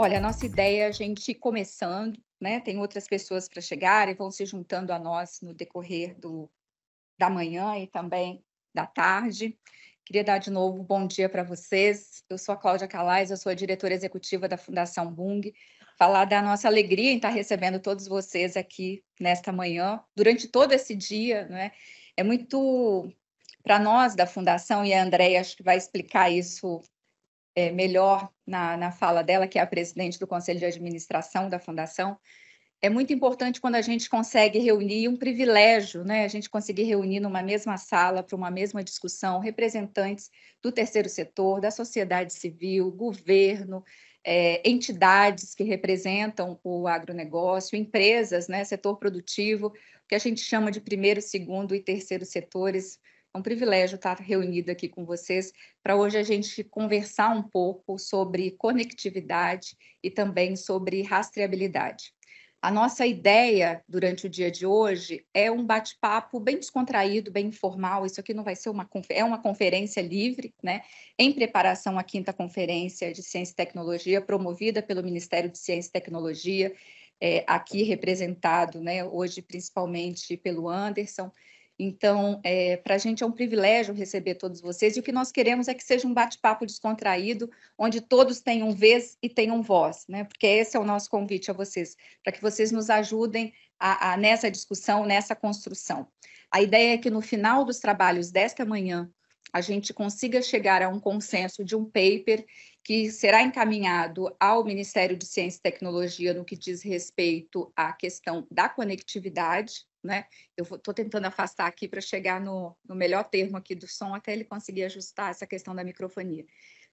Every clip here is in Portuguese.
Olha, a nossa ideia é a gente começando, né? Tem outras pessoas para chegar e vão se juntando a nós no decorrer do, da manhã e também da tarde. Queria dar de novo bom dia para vocês. Eu sou a Cláudia Calais, eu sou a diretora executiva da Fundação Bung. Falar da nossa alegria em estar tá recebendo todos vocês aqui nesta manhã, durante todo esse dia, né? É muito para nós da Fundação, e a Andréia acho que vai explicar isso é, melhor na, na fala dela, que é a presidente do Conselho de Administração da Fundação, é muito importante quando a gente consegue reunir um privilégio, né? A gente conseguir reunir numa mesma sala, para uma mesma discussão, representantes do terceiro setor, da sociedade civil, governo, é, entidades que representam o agronegócio, empresas, né? Setor produtivo, que a gente chama de primeiro, segundo e terceiro setores é um privilégio estar reunida aqui com vocês para hoje a gente conversar um pouco sobre conectividade e também sobre rastreabilidade. A nossa ideia durante o dia de hoje é um bate-papo bem descontraído, bem informal. Isso aqui não vai ser uma é uma conferência livre, né? Em preparação à quinta conferência de ciência e tecnologia promovida pelo Ministério de Ciência e Tecnologia, é, aqui representado, né? Hoje principalmente pelo Anderson então, é, para a gente é um privilégio receber todos vocês e o que nós queremos é que seja um bate-papo descontraído, onde todos tenham vez e tenham voz, né? Porque esse é o nosso convite a vocês, para que vocês nos ajudem a, a, nessa discussão, nessa construção. A ideia é que no final dos trabalhos desta manhã a gente consiga chegar a um consenso de um paper que será encaminhado ao Ministério de Ciência e Tecnologia no que diz respeito à questão da conectividade né? Eu estou tentando afastar aqui para chegar no, no, melhor termo aqui do som até ele conseguir ajustar essa questão da microfonia.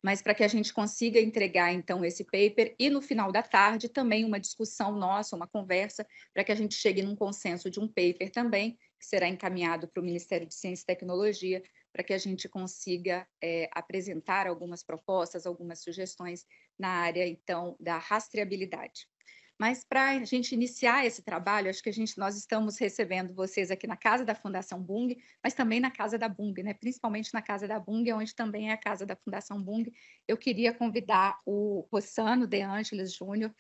Mas para que a gente consiga entregar então esse paper e no final da tarde também uma discussão nossa, uma conversa, para que a gente chegue num consenso de um paper também, que será encaminhado para o Ministério de Ciência e Tecnologia, para que a gente consiga é, apresentar algumas propostas, algumas sugestões na área então da rastreabilidade. Mas para a gente iniciar esse trabalho, acho que a gente nós estamos recebendo vocês aqui na casa da Fundação Bung, mas também na casa da Bung, né? Principalmente na casa da Bung, onde também é a casa da Fundação Bung. Eu queria convidar o Rossano De Angelis Júnior,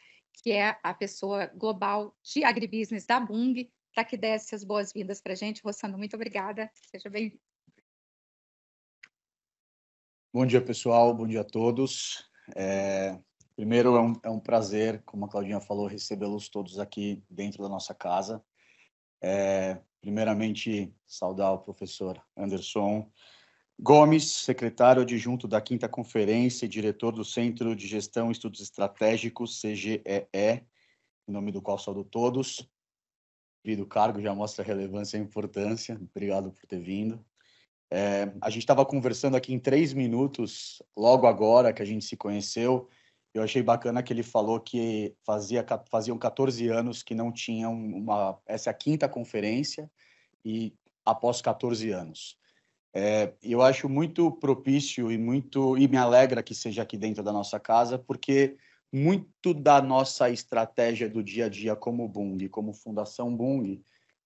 que é a pessoa global de agribusiness da Bung, para que desse as boas-vindas para a gente. Rossano, muito obrigada. Seja bem-vindo. Bom dia, pessoal. Bom dia a todos. É, Primeiro, é um, é um prazer, como a Claudinha falou, recebê-los todos aqui dentro da nossa casa. É, primeiramente, saudar o professor Anderson Gomes, secretário adjunto da Quinta Conferência e diretor do Centro de Gestão e Estudos Estratégicos, CGEE, em nome do qual saúdo todos. O cargo já mostra a relevância e a importância. Obrigado por ter vindo. É, a gente estava conversando aqui em três minutos, logo agora que a gente se conheceu, eu achei bacana que ele falou que fazia, faziam 14 anos que não tinham uma. Essa é a quinta conferência, e após 14 anos. É, eu acho muito propício e muito e me alegra que seja aqui dentro da nossa casa, porque muito da nossa estratégia do dia a dia como Bung, como Fundação Bung, está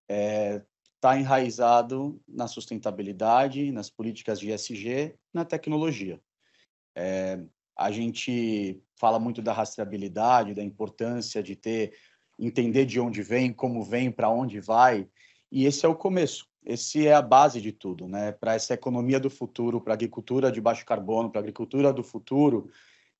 é, tá enraizado na sustentabilidade, nas políticas de ESG, na tecnologia. É, a gente fala muito da rastreabilidade, da importância de ter entender de onde vem, como vem, para onde vai. E esse é o começo. Esse é a base de tudo, né? Para essa economia do futuro, para a agricultura de baixo carbono, para a agricultura do futuro,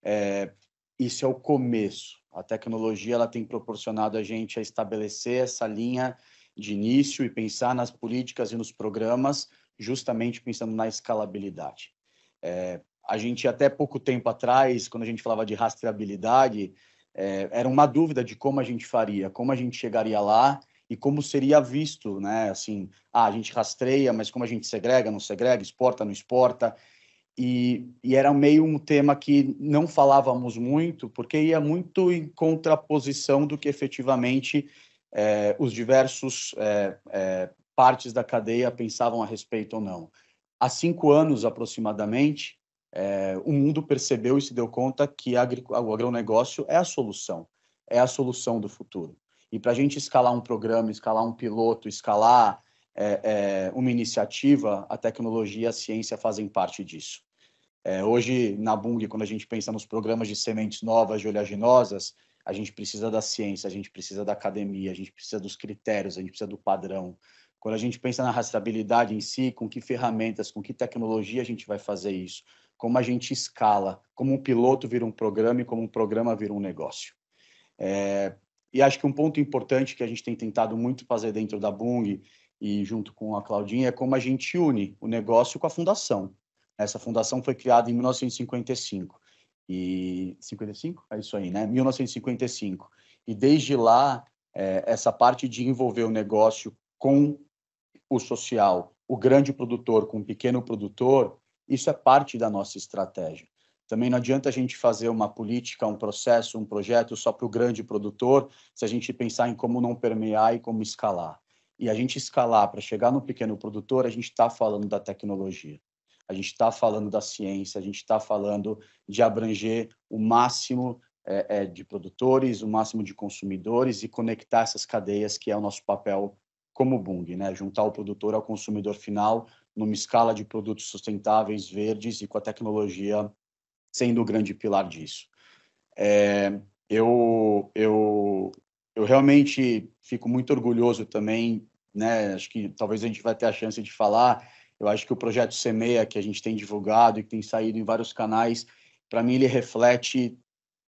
é, isso é o começo. A tecnologia ela tem proporcionado a gente a estabelecer essa linha de início e pensar nas políticas e nos programas, justamente pensando na escalabilidade. É, a gente até pouco tempo atrás, quando a gente falava de rastreabilidade, é, era uma dúvida de como a gente faria, como a gente chegaria lá e como seria visto, né? Assim, ah, a gente rastreia, mas como a gente segrega, não segrega, exporta, não exporta. E, e era meio um tema que não falávamos muito, porque ia muito em contraposição do que efetivamente é, os diversos é, é, partes da cadeia pensavam a respeito ou não. Há cinco anos aproximadamente, é, o mundo percebeu e se deu conta que a o agronegócio é a solução, é a solução do futuro. E para a gente escalar um programa, escalar um piloto, escalar é, é, uma iniciativa, a tecnologia e a ciência fazem parte disso. É, hoje, na Bung, quando a gente pensa nos programas de sementes novas, de oleaginosas, a gente precisa da ciência, a gente precisa da academia, a gente precisa dos critérios, a gente precisa do padrão. Quando a gente pensa na rastreabilidade em si, com que ferramentas, com que tecnologia a gente vai fazer isso? como a gente escala, como um piloto vira um programa e como um programa vira um negócio. É, e acho que um ponto importante que a gente tem tentado muito fazer dentro da Bung e junto com a Claudinha é como a gente une o negócio com a fundação. Essa fundação foi criada em 1955 e 55 é isso aí, né? 1955 e desde lá é, essa parte de envolver o negócio com o social, o grande produtor com o pequeno produtor isso é parte da nossa estratégia. Também não adianta a gente fazer uma política, um processo, um projeto só para o grande produtor, se a gente pensar em como não permear e como escalar. E a gente escalar para chegar no pequeno produtor, a gente está falando da tecnologia, a gente está falando da ciência, a gente está falando de abranger o máximo é, é, de produtores, o máximo de consumidores e conectar essas cadeias, que é o nosso papel como Bung, né? juntar o produtor ao consumidor final numa escala de produtos sustentáveis, verdes e com a tecnologia sendo o grande pilar disso. É, eu, eu, eu realmente fico muito orgulhoso também, né? Acho que talvez a gente vai ter a chance de falar. Eu acho que o projeto Semeia que a gente tem divulgado e que tem saído em vários canais, para mim ele reflete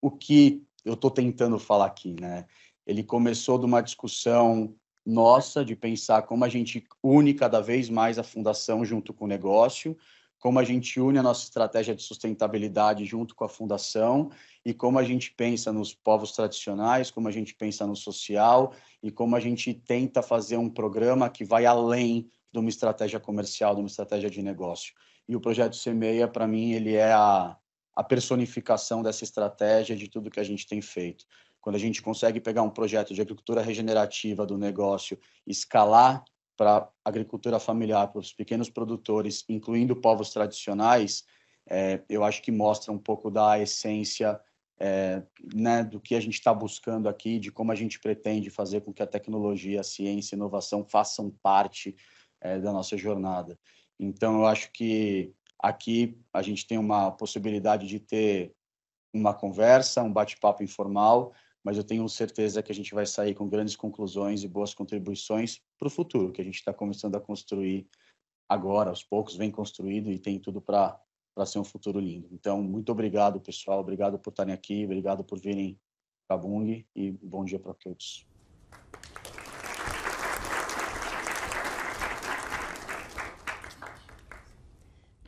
o que eu estou tentando falar aqui, né? Ele começou de uma discussão nossa de pensar como a gente une cada vez mais a fundação junto com o negócio, como a gente une a nossa estratégia de sustentabilidade junto com a fundação e como a gente pensa nos povos tradicionais, como a gente pensa no social e como a gente tenta fazer um programa que vai além de uma estratégia comercial, de uma estratégia de negócio. E o projeto Semeia, para mim, ele é a, a personificação dessa estratégia de tudo que a gente tem feito. Quando a gente consegue pegar um projeto de agricultura regenerativa do negócio, escalar para agricultura familiar, para os pequenos produtores, incluindo povos tradicionais, é, eu acho que mostra um pouco da essência é, né, do que a gente está buscando aqui, de como a gente pretende fazer com que a tecnologia, a ciência e inovação façam parte é, da nossa jornada. Então, eu acho que aqui a gente tem uma possibilidade de ter uma conversa, um bate-papo informal, mas eu tenho certeza que a gente vai sair com grandes conclusões e boas contribuições para o futuro, que a gente está começando a construir agora, aos poucos, vem construído e tem tudo para ser um futuro lindo. Então, muito obrigado, pessoal. Obrigado por estarem aqui, obrigado por virem para Bung e bom dia para todos.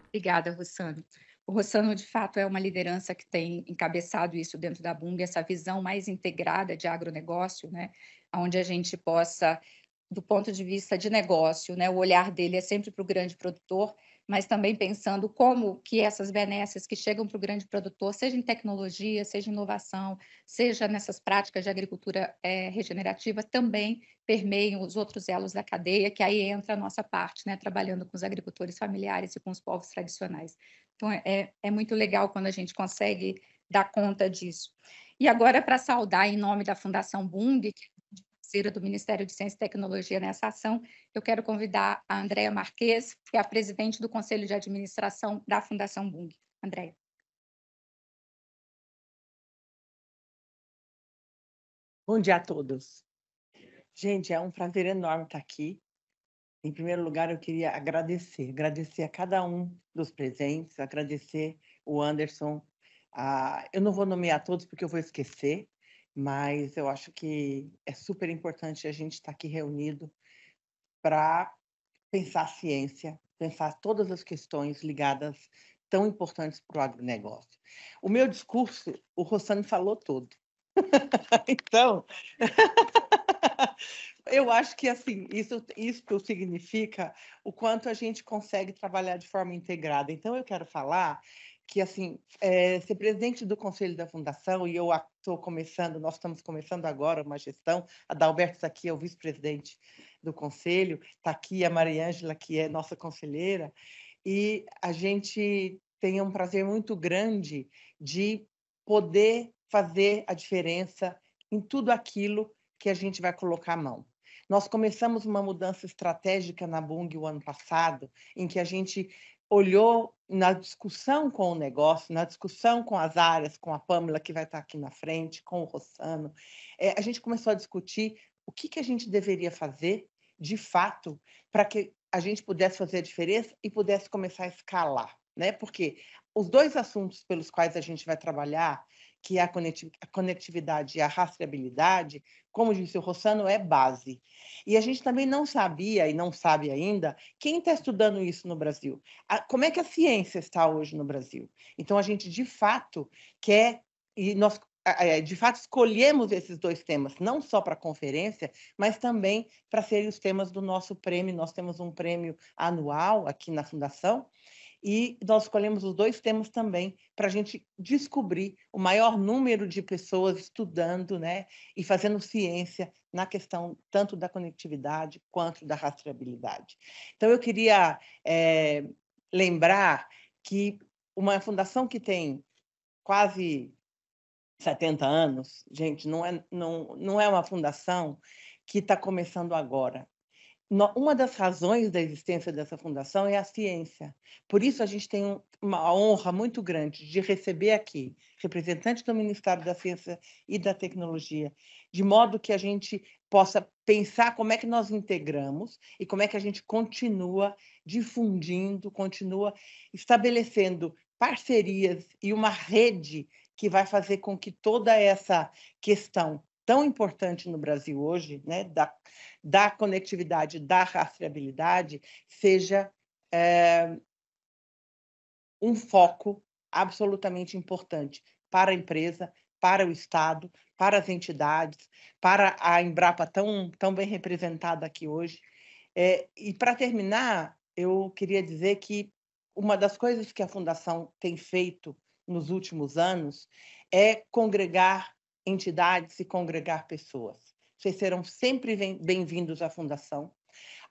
Obrigada, Rossano o Rossano, de fato, é uma liderança que tem encabeçado isso dentro da Bung, essa visão mais integrada de agronegócio, né? onde a gente possa, do ponto de vista de negócio, né? o olhar dele é sempre para o grande produtor, mas também pensando como que essas benesses que chegam para o grande produtor, seja em tecnologia, seja em inovação, seja nessas práticas de agricultura é, regenerativa, também permeiam os outros elos da cadeia, que aí entra a nossa parte, né, trabalhando com os agricultores familiares e com os povos tradicionais. Então, é, é muito legal quando a gente consegue dar conta disso. E agora, para saudar em nome da Fundação Bung, que é parceira do Ministério de Ciência e Tecnologia nessa ação, eu quero convidar a Andréa Marques, que é a presidente do Conselho de Administração da Fundação Bung. Andréa. Bom dia a todos. Gente, é um prazer enorme estar aqui. Em primeiro lugar, eu queria agradecer, agradecer a cada um dos presentes, agradecer o Anderson. A... Ah, eu não vou nomear todos porque eu vou esquecer, mas eu acho que é super importante a gente estar aqui reunido para pensar a ciência, pensar todas as questões ligadas tão importantes para o agronegócio. O meu discurso, o Rossano falou todo. então, Eu acho que assim, isso, isso significa o quanto a gente consegue trabalhar de forma integrada. Então, eu quero falar que assim é, ser presidente do conselho da fundação e eu estou começando nós estamos começando agora uma gestão a Dalberto está aqui é o vice-presidente do conselho está aqui a Mariângela que é nossa conselheira e a gente tem um prazer muito grande de poder fazer a diferença em tudo aquilo que a gente vai colocar a mão. Nós começamos uma mudança estratégica na Bung o ano passado, em que a gente olhou na discussão com o negócio, na discussão com as áreas, com a Pamela, que vai estar aqui na frente, com o Rossano, é, a gente começou a discutir o que, que a gente deveria fazer, de fato, para que a gente pudesse fazer a diferença e pudesse começar a escalar. Né? Porque os dois assuntos pelos quais a gente vai trabalhar que é a conectividade e a rastreabilidade, como disse o Rossano, é base. E a gente também não sabia e não sabe ainda quem está estudando isso no Brasil. como é que a ciência está hoje no Brasil? Então, a gente, de fato, quer, e nós de fato escolhemos esses dois temas não só para a conferência, mas também para serem os temas do nosso prêmio. Nós temos um prêmio anual aqui na fundação e nós escolhemos os dois temas também para a gente descobrir o maior número de pessoas estudando né, e fazendo ciência na questão tanto da conectividade quanto da rastreabilidade. Então, eu queria é, lembrar que uma fundação que tem quase 70 anos, gente, não é, não, não é uma fundação que está começando agora uma das razões da existência dessa fundação é a ciência. Por isso, a gente tem uma honra muito grande de receber aqui representantes do Ministério da Ciência e da Tecnologia, de modo que a gente possa pensar como é que nós integramos e como é que a gente continua difundindo, continua estabelecendo parcerias e uma rede que vai fazer com que toda essa questão tão importante no Brasil hoje, né, da, da conectividade, da rastreabilidade, seja é, um foco absolutamente importante para a empresa, para o Estado, para as entidades, para a Embrapa, tão, tão bem representada aqui hoje. É, e, para terminar, eu queria dizer que uma das coisas que a Fundação tem feito nos últimos anos é congregar entidades e congregar pessoas. Vocês serão sempre bem-vindos à Fundação.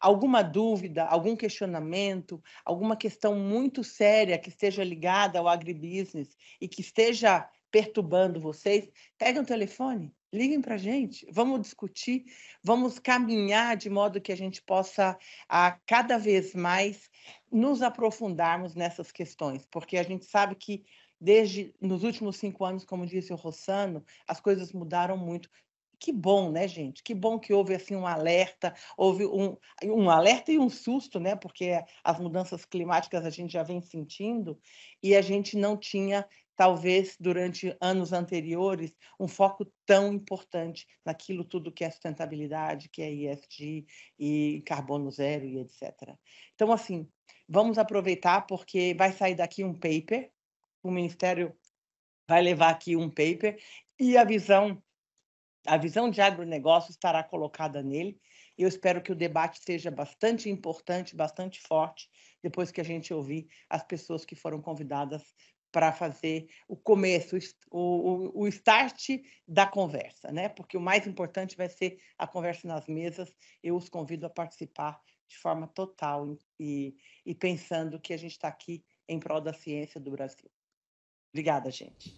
Alguma dúvida, algum questionamento, alguma questão muito séria que esteja ligada ao agribusiness e que esteja perturbando vocês, peguem o telefone, liguem para a gente, vamos discutir, vamos caminhar de modo que a gente possa a, cada vez mais nos aprofundarmos nessas questões, porque a gente sabe que Desde nos últimos cinco anos, como disse o Rossano, as coisas mudaram muito. Que bom, né, gente? Que bom que houve assim um alerta, houve um, um alerta e um susto, né? Porque as mudanças climáticas a gente já vem sentindo e a gente não tinha talvez durante anos anteriores, um foco tão importante naquilo tudo que é sustentabilidade, que é ESG e carbono zero e etc. Então, assim, vamos aproveitar porque vai sair daqui um paper o Ministério vai levar aqui um paper e a visão a visão de agronegócio estará colocada nele. Eu espero que o debate seja bastante importante, bastante forte, depois que a gente ouvir as pessoas que foram convidadas para fazer o começo, o, o, o, start da conversa, né? Porque o mais importante vai ser a conversa nas mesas. Eu os convido a participar de forma total e, e pensando que a gente está aqui em prol da ciência do Brasil. Obrigada, gente.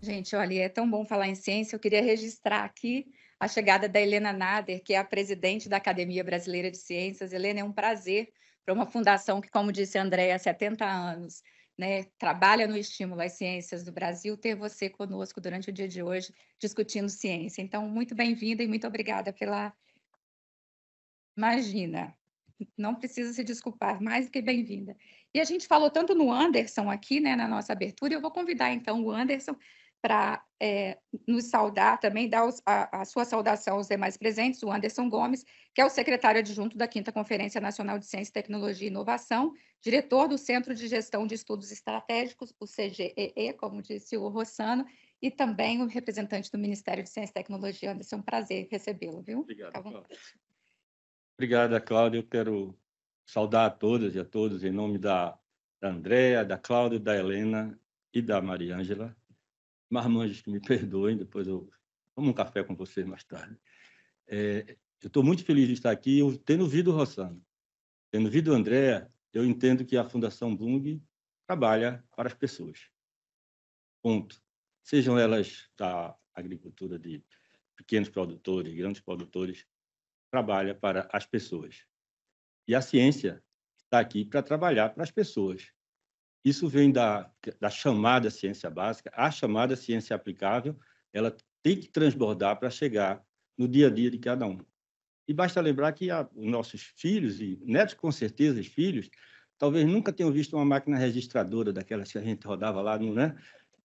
Gente, olha, é tão bom falar em ciência. Eu queria registrar aqui a chegada da Helena Nader, que é a presidente da Academia Brasileira de Ciências. Helena, é um prazer para uma fundação que, como disse a Andréia, há 70 anos né, trabalha no estímulo às ciências do Brasil, ter você conosco durante o dia de hoje discutindo ciência. Então, muito bem-vinda e muito obrigada pela. Imagina não precisa se desculpar, mais do que bem-vinda. E a gente falou tanto no Anderson aqui, né, na nossa abertura, eu vou convidar então o Anderson para é, nos saudar também, dar os, a, a, sua saudação aos demais presentes, o Anderson Gomes, que é o secretário adjunto da 5 Conferência Nacional de Ciência, Tecnologia e Inovação, diretor do Centro de Gestão de Estudos Estratégicos, o CGEE, como disse o Rossano, e também o representante do Ministério de Ciência e Tecnologia, Anderson. Um prazer recebê-lo, viu? Obrigado. Tá Obrigada, Cláudia. Eu quero saudar a todas e a todos em nome da, da Andréa, da Cláudia, da Helena e da Maria Ângela. Marmanjos que me perdoem, depois eu tomo um café com vocês mais tarde. É, eu estou muito feliz de estar aqui, eu tendo ouvido o Rossano, tendo ouvido o Andréa, eu entendo que a Fundação Bung trabalha para as pessoas. Ponto. Sejam elas da agricultura de pequenos produtores, grandes produtores, trabalha para as pessoas. E a ciência está aqui para trabalhar para as pessoas. Isso vem da, da chamada ciência básica, a chamada ciência aplicável, ela tem que transbordar para chegar no dia a dia de cada um. E basta lembrar que a, os nossos filhos, e netos com certeza, os filhos, talvez nunca tenham visto uma máquina registradora daquelas que a gente rodava lá, não é?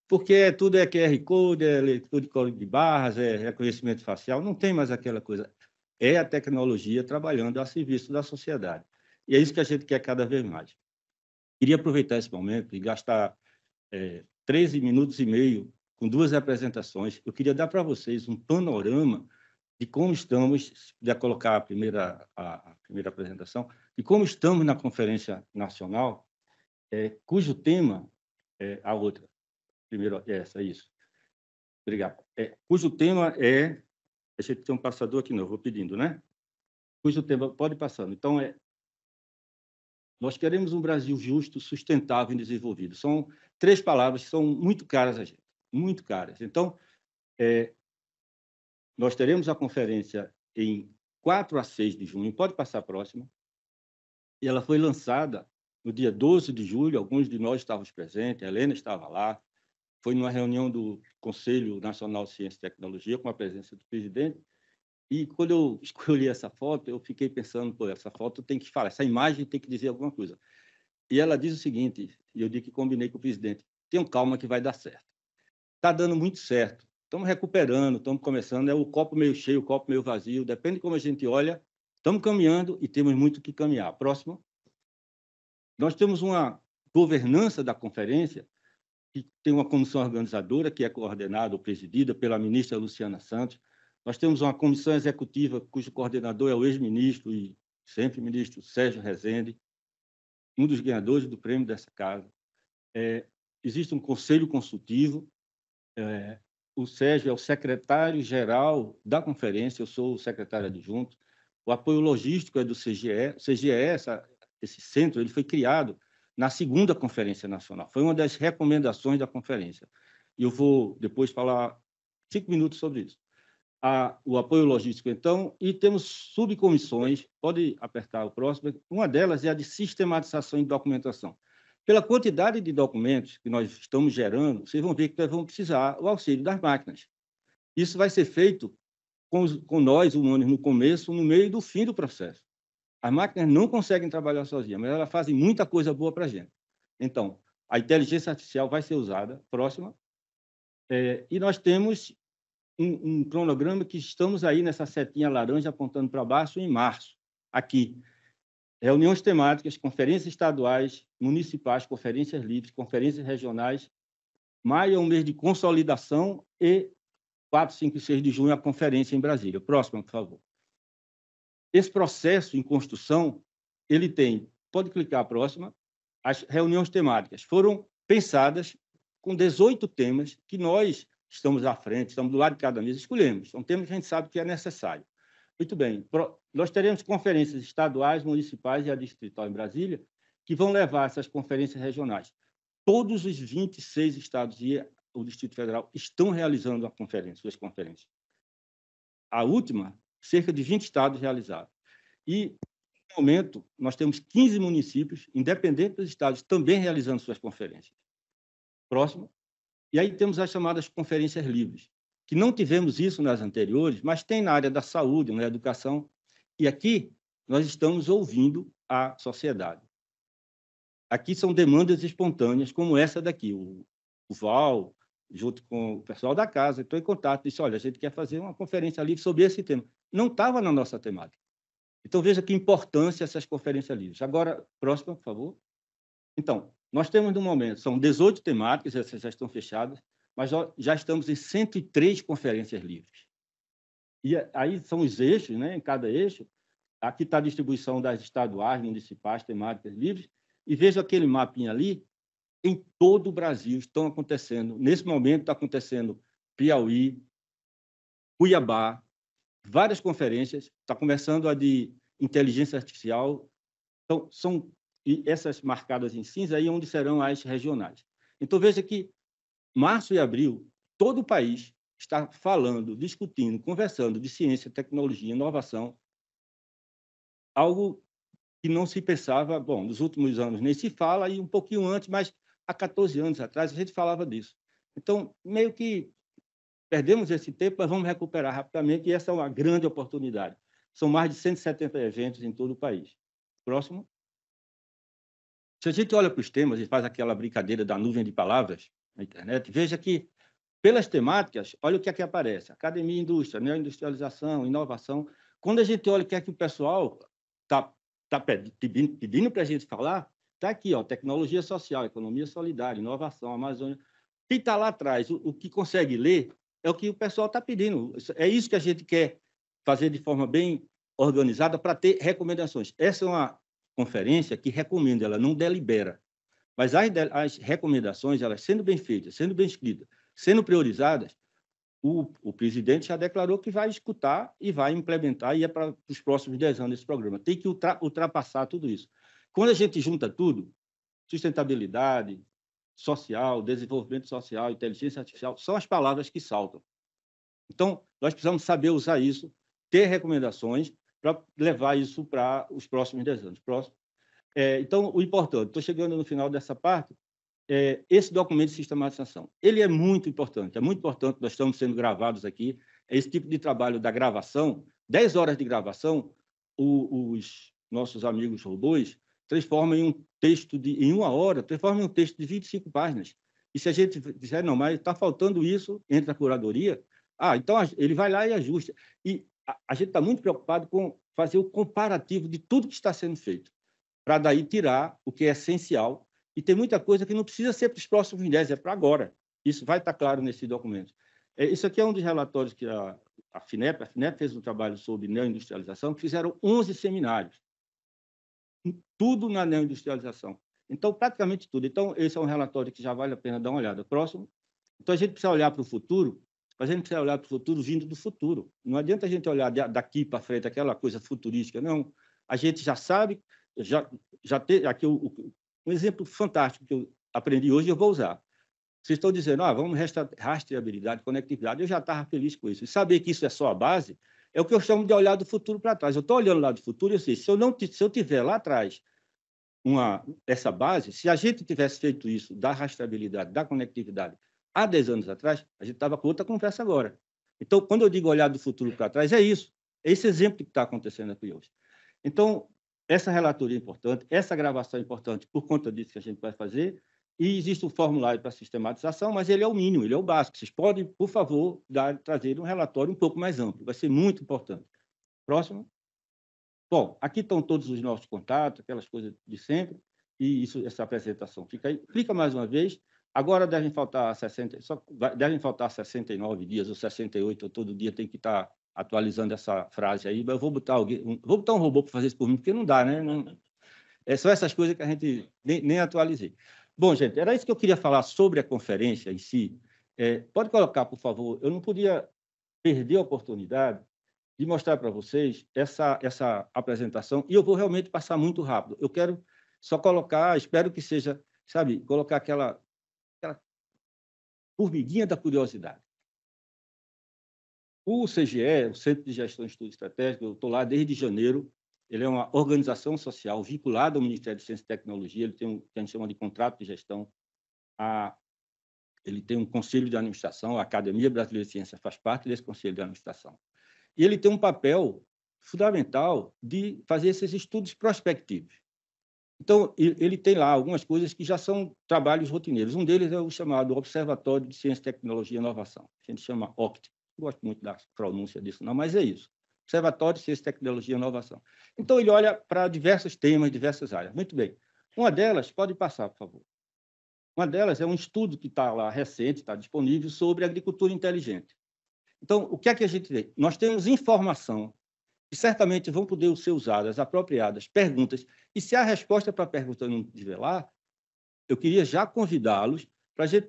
Porque tudo é QR Code, é leitura de código de barras, é reconhecimento é facial, não tem mais aquela coisa é a tecnologia trabalhando a serviço da sociedade. E é isso que a gente quer cada vez mais. Queria aproveitar esse momento e gastar é, 13 minutos e meio com duas apresentações. Eu queria dar para vocês um panorama de como estamos, se puder colocar a primeira, a, a primeira apresentação, de como estamos na Conferência Nacional, é, cujo tema é a outra. Primeiro, é essa, isso. Obrigado. É, cujo tema é Deixa eu ter um passador aqui, não, vou pedindo, né? Cujo tema pode passar Então, é, nós queremos um Brasil justo, sustentável e desenvolvido. São três palavras que são muito caras a gente, muito caras. Então, é, nós teremos a conferência em 4 a 6 de junho, pode passar a próxima, e ela foi lançada no dia 12 de julho, alguns de nós estávamos presentes, a Helena estava lá, foi numa reunião do Conselho Nacional de Ciência e Tecnologia, com a presença do presidente, e quando eu escolhi essa foto, eu fiquei pensando, pô, essa foto tem que falar, essa imagem tem que dizer alguma coisa. E ela diz o seguinte, e eu digo que combinei com o presidente, tenham calma que vai dar certo. Está dando muito certo, estamos recuperando, estamos começando, é o copo meio cheio, o copo meio vazio, depende de como a gente olha, estamos caminhando e temos muito que caminhar. Próximo. Nós temos uma governança da conferência que tem uma comissão organizadora, que é coordenada ou presidida pela ministra Luciana Santos. Nós temos uma comissão executiva, cujo coordenador é o ex-ministro e sempre ministro Sérgio Rezende, um dos ganhadores do prêmio dessa casa. É, existe um conselho consultivo. É, o Sérgio é o secretário-geral da conferência, eu sou o secretário adjunto. O apoio logístico é do CGE. O CGE, essa, esse centro, ele foi criado na segunda Conferência Nacional. Foi uma das recomendações da conferência. E eu vou depois falar cinco minutos sobre isso. A, o apoio logístico, então, e temos subcomissões, pode apertar o próximo, uma delas é a de sistematização e documentação. Pela quantidade de documentos que nós estamos gerando, vocês vão ver que nós vamos precisar o auxílio das máquinas. Isso vai ser feito com, com nós, humanos, no começo, no meio e do fim do processo. As máquinas não conseguem trabalhar sozinhas, mas elas fazem muita coisa boa para a gente. Então, a inteligência artificial vai ser usada, próxima, é, e nós temos um, um, cronograma que estamos aí nessa setinha laranja apontando para baixo em março, aqui. Reuniões temáticas, conferências estaduais, municipais, conferências livres, conferências regionais. Maio é um mês de consolidação e 4, 5 e 6 de junho a conferência em Brasília. Próximo, por favor. Esse processo em construção, ele tem, pode clicar a próxima, as reuniões temáticas foram pensadas com 18 temas que nós estamos à frente, estamos do lado de cada mesa, escolhemos. São temas que a gente sabe que é necessário. Muito bem, nós teremos conferências estaduais, municipais e a distrital em Brasília, que vão levar essas conferências regionais. Todos os 26 estados e o Distrito Federal estão realizando a conferência, suas conferências. A última cerca de 20 estados realizados E, no momento, nós temos 15 municípios, independentes dos estados, também realizando suas conferências. Próximo. E aí temos as chamadas conferências livres, que não tivemos isso nas anteriores, mas tem na área da saúde, na educação. E aqui nós estamos ouvindo a sociedade. Aqui são demandas espontâneas, como essa daqui. O, o Val, junto com o pessoal da casa, entrou em contato, disse, olha, a gente quer fazer uma conferência livre sobre esse tema. Não estava na nossa temática. Então, veja que importância essas conferências livres. Agora, próxima, por favor. Então, nós temos no momento, são 18 temáticas, essas já estão fechadas, mas já estamos em 103 conferências livres. E aí são os eixos, né? em cada eixo. Aqui está a distribuição das estaduais, municipais, temáticas livres. E veja aquele mapinha ali, em todo o Brasil estão acontecendo. Nesse momento está acontecendo Piauí, Cuiabá, várias conferências. Está começando a de inteligência artificial. Então, são essas marcadas em cinza aí é onde serão as regionais. Então, veja que março e abril, todo o país está falando, discutindo, conversando de ciência, tecnologia, inovação, algo que não se pensava, bom, nos últimos anos nem se fala, e um pouquinho antes, mas há 14 anos atrás, a gente falava disso. Então, meio que perdemos esse tempo, mas vamos recuperar rapidamente, e essa é uma grande oportunidade. São mais de 170 eventos em todo o país. Próximo. Se a gente olha para os temas e faz aquela brincadeira da nuvem de palavras na internet, veja que, pelas temáticas, olha o que é que aparece. Academia indústria, neoindustrialização, inovação. Quando a gente olha o que é que o pessoal está tá, tá pedindo para a gente falar, Está aqui, ó, tecnologia social, economia solidária, inovação, Amazônia. Quem está lá atrás, o, o, que consegue ler, é o que o pessoal está pedindo. É isso que a gente quer fazer de forma bem organizada para ter recomendações. Essa é uma conferência que recomenda, ela não delibera. Mas as, as recomendações, elas sendo bem feitas, sendo bem escritas, sendo priorizadas, o, o, presidente já declarou que vai escutar e vai implementar, e é para os próximos 10 anos esse programa. Tem que ultra, ultrapassar tudo isso. Quando a gente junta tudo, sustentabilidade, social, desenvolvimento social, inteligência artificial, são as palavras que saltam. Então, nós precisamos saber usar isso, ter recomendações para levar isso para os próximos 10 anos. Próximo. É, então, o importante, estou chegando no final dessa parte, é, esse documento de sistematização, ele é muito importante, é muito importante, nós estamos sendo gravados aqui, é esse tipo de trabalho da gravação, 10 horas de gravação, o, os nossos amigos robôs transforma em um texto de em uma hora, transforma em um texto de 25 páginas. E se a gente disser, não, mas está faltando isso, entra a curadoria, ah, então ele vai lá e ajusta. E a, a gente está muito preocupado com fazer o comparativo de tudo que está sendo feito, para daí tirar o que é essencial. E tem muita coisa que não precisa ser para os próximos 10, é para agora. Isso vai estar tá claro nesse documento. É, isso aqui é um dos relatórios que a, a FINEP, a FINEP fez um trabalho sobre neoindustrialização, fizeram 11 seminários tudo na neoindustrialização. Então, praticamente tudo. Então, esse é um relatório que já vale a pena dar uma olhada. Próximo. Então, a gente precisa olhar para o futuro, mas a gente precisa olhar para o futuro vindo do futuro. Não adianta a gente olhar daqui para frente aquela coisa futurística, não. A gente já sabe, já, já tem aqui o, um exemplo fantástico que eu aprendi hoje e eu vou usar. Vocês estão dizendo, ah, vamos rastreabilidade, conectividade. Eu já estava feliz com isso. E saber que isso é só a base é o que eu chamo de olhar do futuro para trás. Eu estou olhando lá do futuro e eu sei, se eu, não, se eu tiver lá atrás uma, essa base, se a gente tivesse feito isso da rastreabilidade, da conectividade, há 10 anos atrás, a gente estava com outra conversa agora. Então, quando eu digo olhar do futuro para trás, é isso. É esse exemplo que está acontecendo aqui hoje. Então, essa relatoria é importante, essa gravação é importante por conta disso que a gente vai fazer, e existe um formulário para sistematização, mas ele é o mínimo, ele é o básico. Vocês podem, por favor, dar, trazer um relatório um pouco mais amplo, vai ser muito importante. Próximo. Bom, aqui estão todos os nossos contatos, aquelas coisas de sempre, e isso, essa apresentação fica aí. Clica mais uma vez. Agora devem faltar 60, só, devem faltar 69 dias ou 68, ou todo dia tem que estar atualizando essa frase aí. Mas eu vou botar alguém, um, vou botar um robô para fazer isso por mim, porque não dá, né? Não, é só essas coisas que a gente nem, nem atualizei. Bom, gente, era isso que eu queria falar sobre a conferência em si. É, pode colocar, por favor. Eu não podia perder a oportunidade de mostrar para vocês essa, essa apresentação e eu vou realmente passar muito rápido. Eu quero só colocar, espero que seja, sabe, colocar aquela, aquela formiguinha da curiosidade. O CGE, o Centro de Gestão de Estudos Estratégicos, eu estou lá desde janeiro ele é uma organização social vinculada ao Ministério de Ciência e Tecnologia, ele tem o um, que a gente chama de contrato de gestão. A, ele tem um conselho de administração, a Academia Brasileira de Ciência faz parte desse conselho de administração. E ele tem um papel fundamental de fazer esses estudos prospectivos. Então, ele tem lá algumas coisas que já são trabalhos rotineiros. Um deles é o chamado Observatório de Ciência, Tecnologia e Inovação. A gente chama OCT. Não gosto muito da pronúncia disso, não, mas é isso. Observatório de Ciência, Tecnologia e Inovação. Então, ele olha para diversos temas, diversas áreas. Muito bem. Uma delas, pode passar, por favor. Uma delas é um estudo que está lá recente, está disponível, sobre agricultura inteligente. Então, o que é que a gente vê? Nós temos informação que certamente vão poder ser usadas, apropriadas, perguntas. E se a resposta para a pergunta não estiver lá, eu queria já convidá-los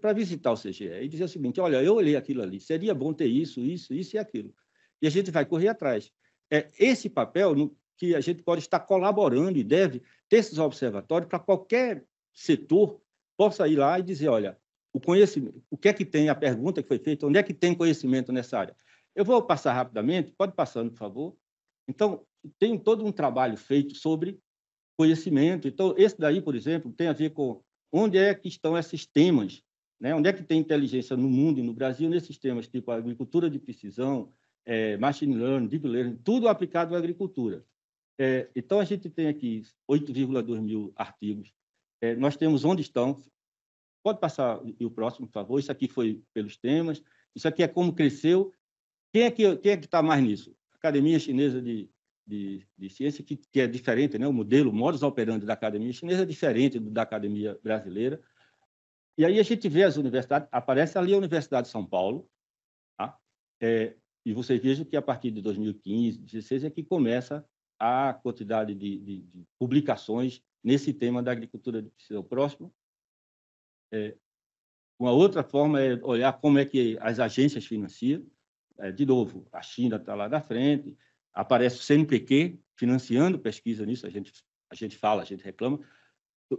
para visitar o CGE e dizer o seguinte: olha, eu olhei aquilo ali, seria bom ter isso, isso, isso e aquilo e a gente vai correr atrás. É esse papel no, que a gente pode estar colaborando e deve ter esses observatórios para qualquer setor possa ir lá e dizer, olha, o conhecimento, o que é que tem, a pergunta que foi feita, onde é que tem conhecimento nessa área? Eu vou passar rapidamente, pode passando, por favor. Então, tem todo um trabalho feito sobre conhecimento. Então, esse daí, por exemplo, tem a ver com onde é que estão esses temas, né? onde é que tem inteligência no mundo e no Brasil nesses temas, tipo agricultura de precisão, é, machine learning, deep learning, tudo aplicado à agricultura. É, então, a gente tem aqui 8,2 mil artigos. É, nós temos onde estão. Pode passar o próximo, por favor. Isso aqui foi pelos temas. Isso aqui é como cresceu. Quem é que quem é que está mais nisso? Academia Chinesa de, de, de Ciência, que, que, é diferente, né? o modelo, o modus operandi da Academia Chinesa é diferente do da Academia Brasileira. E aí a gente vê as universidades, aparece ali a Universidade de São Paulo, tá? é, e vocês vejam que a partir de 2015, 2016 é que começa a quantidade de, de, de publicações nesse tema da agricultura de precisão próximo. É, uma outra forma é olhar como é que as agências financiam. É, de novo, a China está lá da frente, aparece o CNPq financiando pesquisa nisso, a gente, a gente fala, a gente reclama.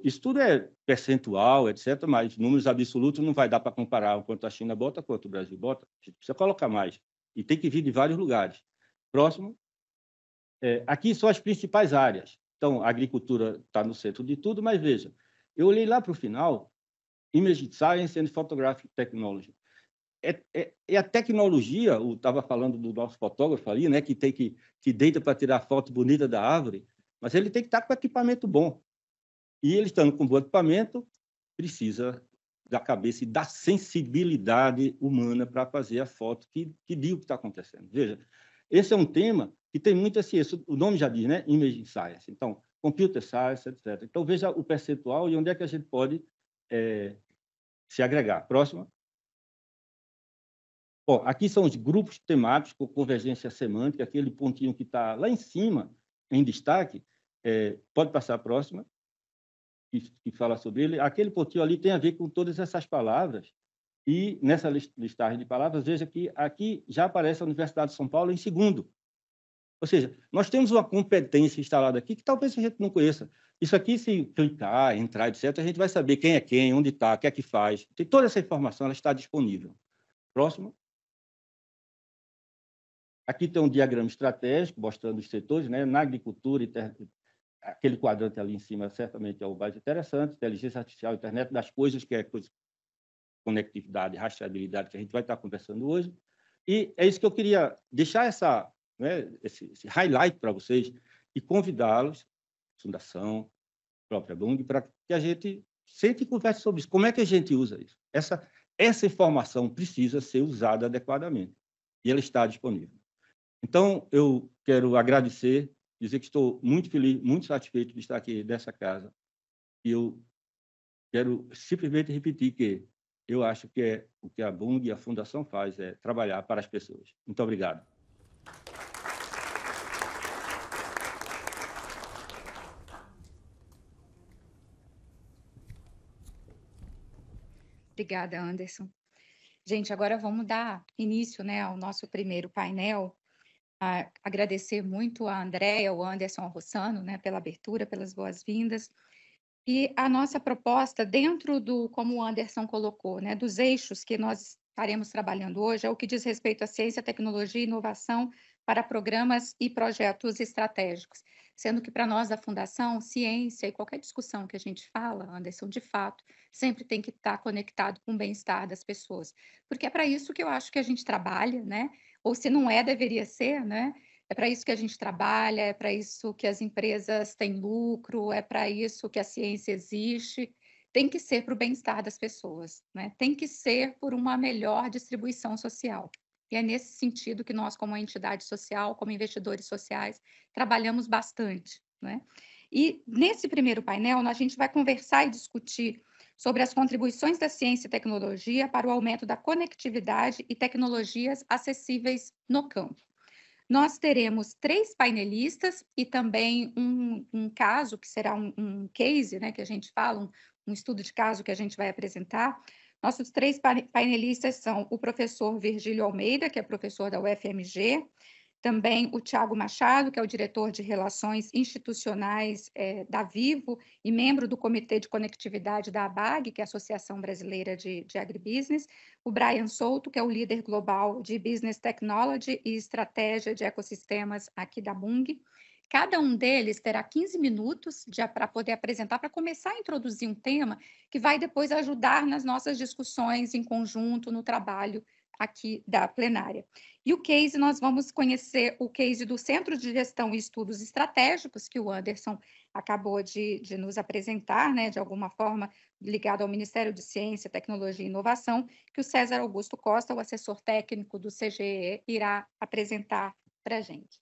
Isso tudo é percentual, etc., mas números absolutos não vai dar para comparar o quanto a China bota, quanto o Brasil bota. A gente precisa colocar mais e tem que vir de vários lugares. Próximo. É, aqui são as principais áreas. Então, a agricultura está no centro de tudo, mas veja, eu olhei lá para o final, Image Science and Photographic Technology. É, é, é a tecnologia, eu estava falando do nosso fotógrafo ali, né, que tem que, que deita para tirar foto bonita da árvore, mas ele tem que estar tá com equipamento bom. E ele estando com bom equipamento, precisa da cabeça e da sensibilidade humana para fazer a foto que, que diga o que está acontecendo. Veja, esse é um tema que tem muito ciência. o nome já diz, né? Imaging Science. Então, Computer Science, etc. Então, veja o percentual e onde é que a gente pode é, se agregar. Próxima. Bom, aqui são os grupos temáticos com convergência semântica, aquele pontinho que está lá em cima, em destaque. É, pode passar a próxima que, que fala sobre ele, aquele portil ali tem a ver com todas essas palavras. E nessa listagem de palavras, veja que aqui já aparece a Universidade de São Paulo em segundo. Ou seja, nós temos uma competência instalada aqui que talvez a gente não conheça. Isso aqui, se clicar, entrar, etc., a gente vai saber quem é quem, onde está, o que é que faz. Tem toda essa informação, ela está disponível. Próximo. Aqui tem um diagrama estratégico mostrando os setores, né? na agricultura e aquele quadrante ali em cima certamente é o mais interessante, inteligência artificial, internet das coisas, que é coisa, conectividade, rastreabilidade, que a gente vai estar conversando hoje. E é isso que eu queria deixar essa, né, esse, esse highlight para vocês e convidá-los, Fundação, própria Bung, para que a gente sente e converse sobre isso. Como é que a gente usa isso? Essa, essa informação precisa ser usada adequadamente e ela está disponível. Então, eu quero agradecer dizer que estou muito feliz, muito satisfeito de estar aqui dessa casa. E eu quero simplesmente repetir que eu acho que é o que a Bung e a Fundação faz é trabalhar para as pessoas. Muito obrigado. Obrigada, Anderson. Gente, agora vamos dar início né, ao nosso primeiro painel agradecer muito a Andréia, o Anderson, ao Rossano, né, pela abertura, pelas boas-vindas. E a nossa proposta, dentro do, como o Anderson colocou, né, dos eixos que nós estaremos trabalhando hoje, é o que diz respeito à ciência, tecnologia e inovação para programas e projetos estratégicos. Sendo que, para nós da Fundação, ciência e qualquer discussão que a gente fala, Anderson, de fato, sempre tem que estar conectado com o bem-estar das pessoas. Porque é para isso que eu acho que a gente trabalha, né? ou se não é, deveria ser, né? É para isso que a gente trabalha, é para isso que as empresas têm lucro, é para isso que a ciência existe. Tem que ser para o bem-estar das pessoas, né? tem que ser por uma melhor distribuição social. E é nesse sentido que nós, como entidade social, como investidores sociais, trabalhamos bastante. Né? E nesse primeiro painel, a gente vai conversar e discutir sobre as contribuições da ciência e tecnologia para o aumento da conectividade e tecnologias acessíveis no campo. Nós teremos três painelistas e também um, um caso, que será um, um, case, né, que a gente fala, um, um estudo de caso que a gente vai apresentar, nossos três painelistas são o professor Virgílio Almeida, que é professor da UFMG, também o Tiago Machado, que é o diretor de Relações Institucionais é, da Vivo e membro do Comitê de Conectividade da ABAG, que é a Associação Brasileira de, de Agribusiness, o Brian Souto, que é o líder global de Business Technology e Estratégia de Ecossistemas aqui da Bung. Cada um deles terá 15 minutos para poder apresentar, para começar a introduzir um tema que vai depois ajudar nas nossas discussões em conjunto, no trabalho aqui da plenária. E o case, nós vamos conhecer o case do Centro de Gestão e Estudos Estratégicos, que o Anderson acabou de, de nos apresentar, né, de alguma forma ligado ao Ministério de Ciência, Tecnologia e Inovação, que o César Augusto Costa, o assessor técnico do CGE, irá apresentar para a gente.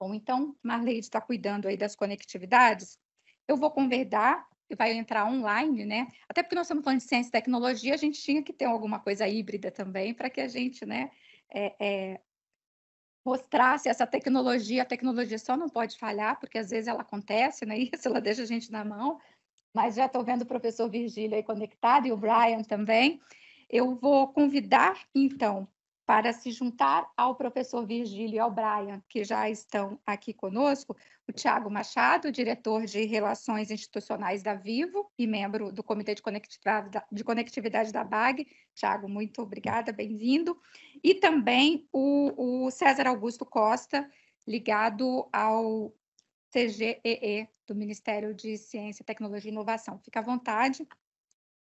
Bom, então, Marleide está cuidando aí das conectividades. Eu vou convidar vai entrar online, né? Até porque nós estamos falando de ciência e tecnologia, a gente tinha que ter alguma coisa híbrida também para que a gente, né, é, eh, é, eh, mostrasse essa tecnologia. A tecnologia só não pode falhar, porque às vezes ela acontece, né? Isso, ela deixa a gente na mão. Mas já estou vendo o professor Virgílio aí conectado e o Brian também. Eu vou convidar, então, para se juntar ao professor Virgílio e ao Brian, que já estão aqui conosco, o Tiago Machado, diretor de Relações Institucionais da Vivo e membro do Comitê de Conectividade da BAG. Tiago, muito obrigada, bem-vindo. E também o, o César Augusto Costa, ligado ao CGEE, do Ministério de Ciência, Tecnologia e Inovação. Fica à vontade.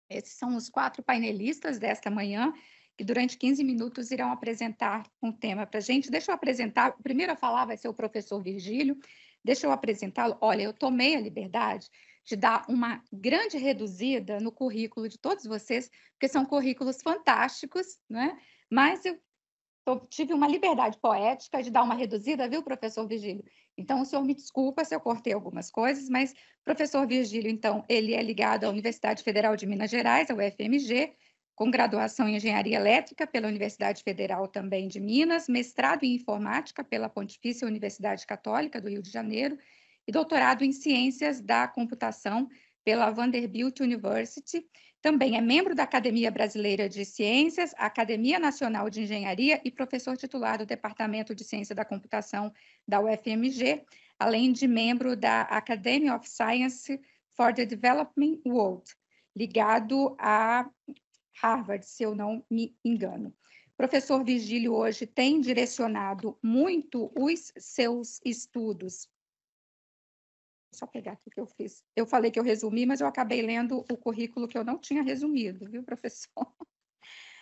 Esses são os quatro painelistas desta manhã que durante 15 minutos irão apresentar um tema para a gente. Deixa eu apresentar, o primeiro a falar vai ser o professor Virgílio, deixa eu apresentá-lo. Olha, eu tomei a liberdade de dar uma grande reduzida no currículo de todos vocês, porque são currículos fantásticos, né? mas eu tive uma liberdade poética de dar uma reduzida, viu, professor Virgílio? Então, o senhor me desculpa se eu cortei algumas coisas, mas professor Virgílio, então, ele é ligado à Universidade Federal de Minas Gerais, a UFMG, com graduação em Engenharia Elétrica pela Universidade Federal também de Minas, mestrado em Informática pela Pontifícia Universidade Católica do Rio de Janeiro e doutorado em Ciências da Computação pela Vanderbilt University. Também é membro da Academia Brasileira de Ciências, Academia Nacional de Engenharia e professor titular do Departamento de Ciência da Computação da UFMG, além de membro da Academy of Science for the Developing World, ligado à Harvard, se eu não me engano. professor Virgílio hoje tem direcionado muito os seus estudos. Só pegar aqui o que eu fiz. Eu falei que eu resumi, mas eu acabei lendo o currículo que eu não tinha resumido, viu, professor?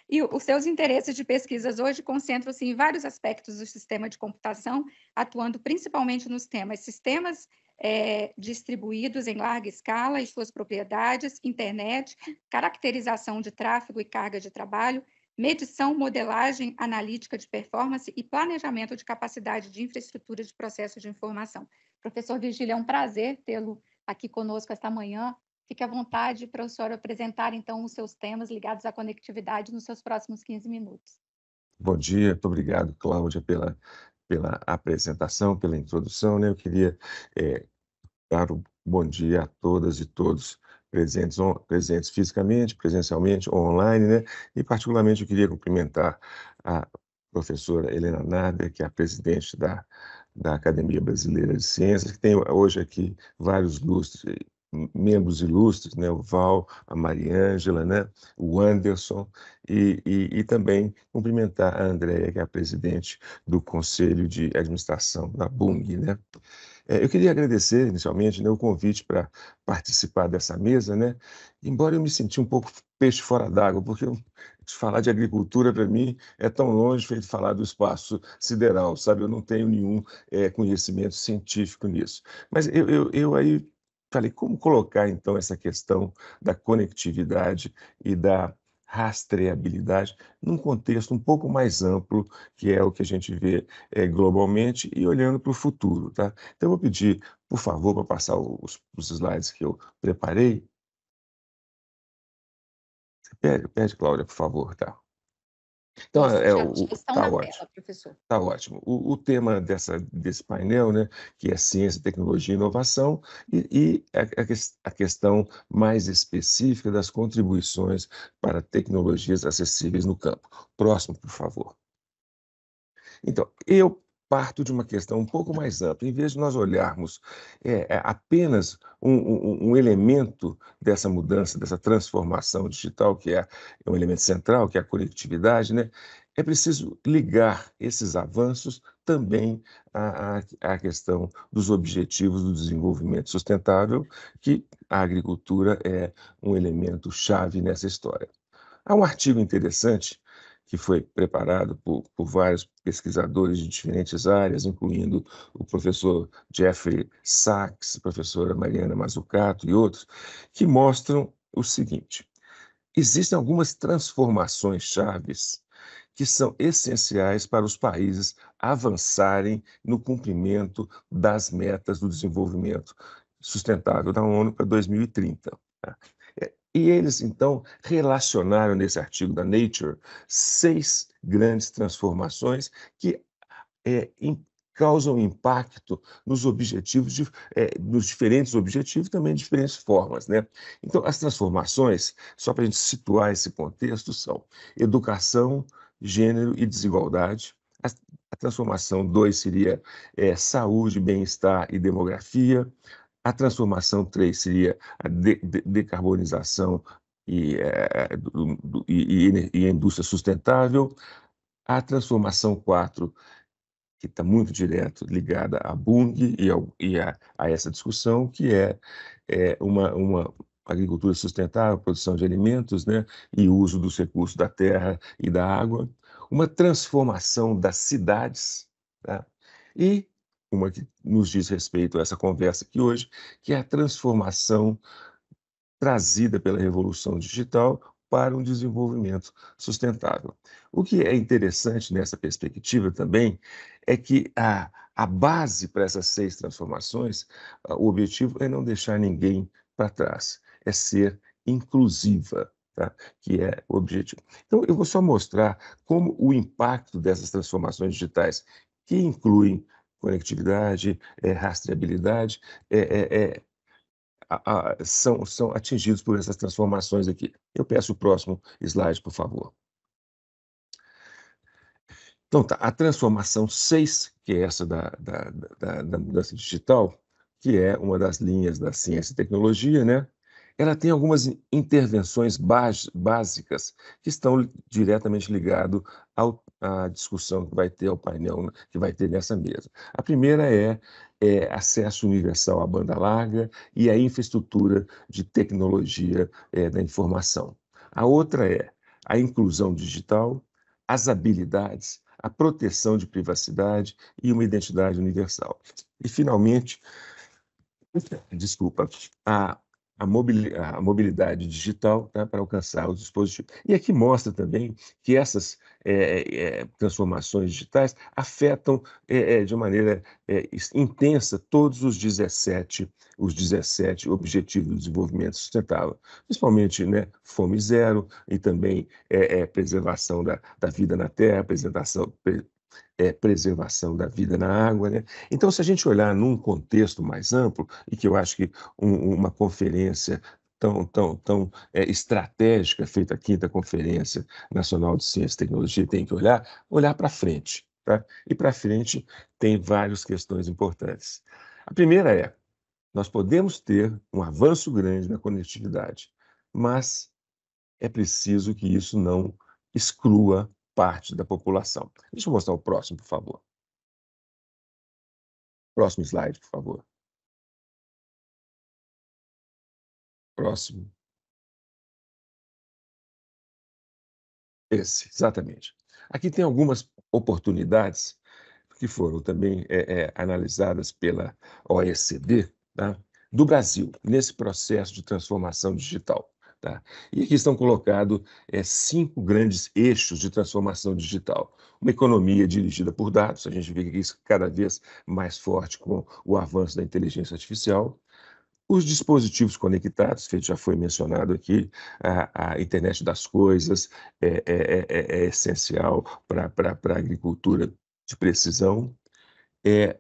E os seus interesses de pesquisas hoje concentram-se em vários aspectos do sistema de computação, atuando principalmente nos temas sistemas é, distribuídos em larga escala e suas propriedades, internet, caracterização de tráfego e carga de trabalho, medição, modelagem analítica de performance e planejamento de capacidade de infraestrutura de processo de informação. Professor Virgílio, é um prazer tê-lo aqui conosco esta manhã. Fique à vontade para o senhor apresentar, então, os seus temas ligados à conectividade nos seus próximos 15 minutos. Bom dia, muito obrigado, Cláudia, pela pela apresentação, pela introdução. Né? Eu queria é, dar um bom dia a todas e todos presentes, on, presentes fisicamente, presencialmente online, né? E particularmente eu queria cumprimentar a professora Helena Nader, que é a presidente da da Academia Brasileira de Ciências, que tem hoje aqui vários lustres membros ilustres, né? o Val, a Mariângela, né? o Anderson, e, e, e, também cumprimentar a Andréia, que é a presidente do Conselho de Administração da BUNG. Né? É, eu queria agradecer inicialmente né, o convite para participar dessa mesa, né? embora eu me senti um pouco peixe fora d'água, porque eu, falar de agricultura para mim é tão longe feito falar do espaço sideral, sabe? Eu não tenho nenhum é, conhecimento científico nisso. Mas eu, eu, eu aí Falei, como colocar então essa questão da conectividade e da rastreabilidade num contexto um pouco mais amplo, que é o que a gente vê é, globalmente e olhando para o futuro. Tá? Então, eu vou pedir, por favor, para passar os, os, slides que eu preparei. Pede, pede, Cláudia, por favor, tá? Então, Nossa, é, o, tá ótimo. Tela, Tá ótimo. O, o, tema dessa, desse painel, né, que é ciência, tecnologia e inovação, e, e a, a, questão mais específica das contribuições para tecnologias acessíveis no campo. Próximo, por favor. Então, eu parto de uma questão um pouco mais ampla. Em vez de nós olharmos é, é apenas um, um, um, elemento dessa mudança, dessa transformação digital, que é, é um elemento central, que é a conectividade, né? é preciso ligar esses avanços também à, à, questão dos objetivos do desenvolvimento sustentável, que a agricultura é um elemento chave nessa história. Há um artigo interessante que foi preparado por, por vários pesquisadores de diferentes áreas, incluindo o professor Jeffrey Sachs, professora Mariana Mazzucato e outros, que mostram o seguinte: existem algumas transformações chaves que são essenciais para os países avançarem no cumprimento das metas do desenvolvimento sustentável da ONU para 2030. E eles, então, relacionaram nesse artigo da Nature seis grandes transformações que é, em, causam impacto nos objetivos, de, é, nos diferentes objetivos, também de diferentes formas. Né? Então, as transformações, só para a gente situar esse contexto, são educação, gênero e desigualdade. A, a transformação 2 seria é, saúde, bem-estar e demografia. A transformação 3 seria a de, de, decarbonização e, é, do, do, e, e, indústria sustentável. A transformação 4, que está muito direto ligada à Bung e, ao, e a, a, essa discussão, que é, é uma, uma agricultura sustentável, produção de alimentos né, e uso dos recursos da terra e da água, uma transformação das cidades tá? e uma que nos diz respeito a essa conversa aqui hoje, que é a transformação trazida pela revolução digital para um desenvolvimento sustentável. O que é interessante nessa perspectiva também é que a, a base para essas seis transformações, o objetivo é não deixar ninguém para trás, é ser inclusiva. Tá? que é o objetivo. Então, eu vou só mostrar como o impacto dessas transformações digitais, que incluem conectividade, é, rastreabilidade, é, é, é, a, a, são, são atingidos por essas transformações aqui. Eu peço o próximo slide, por favor. Então, tá, a transformação 6, que é essa da, da, da, da mudança digital, que é uma das linhas da ciência e tecnologia, né? ela tem algumas intervenções básicas que estão diretamente ligadas à discussão que vai ter, ao painel né, que vai ter nessa mesa. A primeira é, é acesso universal à banda larga e à infraestrutura de tecnologia é, da informação. A outra é a inclusão digital, as habilidades, a proteção de privacidade e uma identidade universal. E, finalmente, desculpa, a a, mobilidade digital tá, para alcançar os dispositivos. E aqui mostra também que essas é, é, é transformações digitais afetam é, é de maneira é, intensa todos os 17, os 17 objetivos do desenvolvimento sustentável, principalmente né, fome zero e também preservação da, da, vida na Terra, preservação, pre, é, preservação da vida na água. Né? Então, se a gente olhar num contexto mais amplo, e que eu acho que um, uma conferência tão, tão, tão é, estratégica feita aqui da Conferência Nacional de Ciência e Tecnologia tem que olhar, olhar para frente. Tá? E para frente tem várias questões importantes. A primeira é, nós podemos ter um avanço grande na conectividade, mas é preciso que isso não exclua parte da população. Deixa eu mostrar o próximo, por favor. Próximo slide, por favor. Próximo. Esse, exatamente. Aqui tem algumas oportunidades que foram também é, é, analisadas pela OECD tá? do Brasil, nesse processo de transformação digital. Tá? E aqui estão colocados é, eh, cinco grandes eixos de transformação digital. Uma economia dirigida por dados, a gente vê que isso é cada vez mais forte com o avanço da inteligência artificial. Os dispositivos conectados, que já foi mencionado aqui, a, a internet das coisas é, é, é, é, é essencial para a agricultura de precisão. É,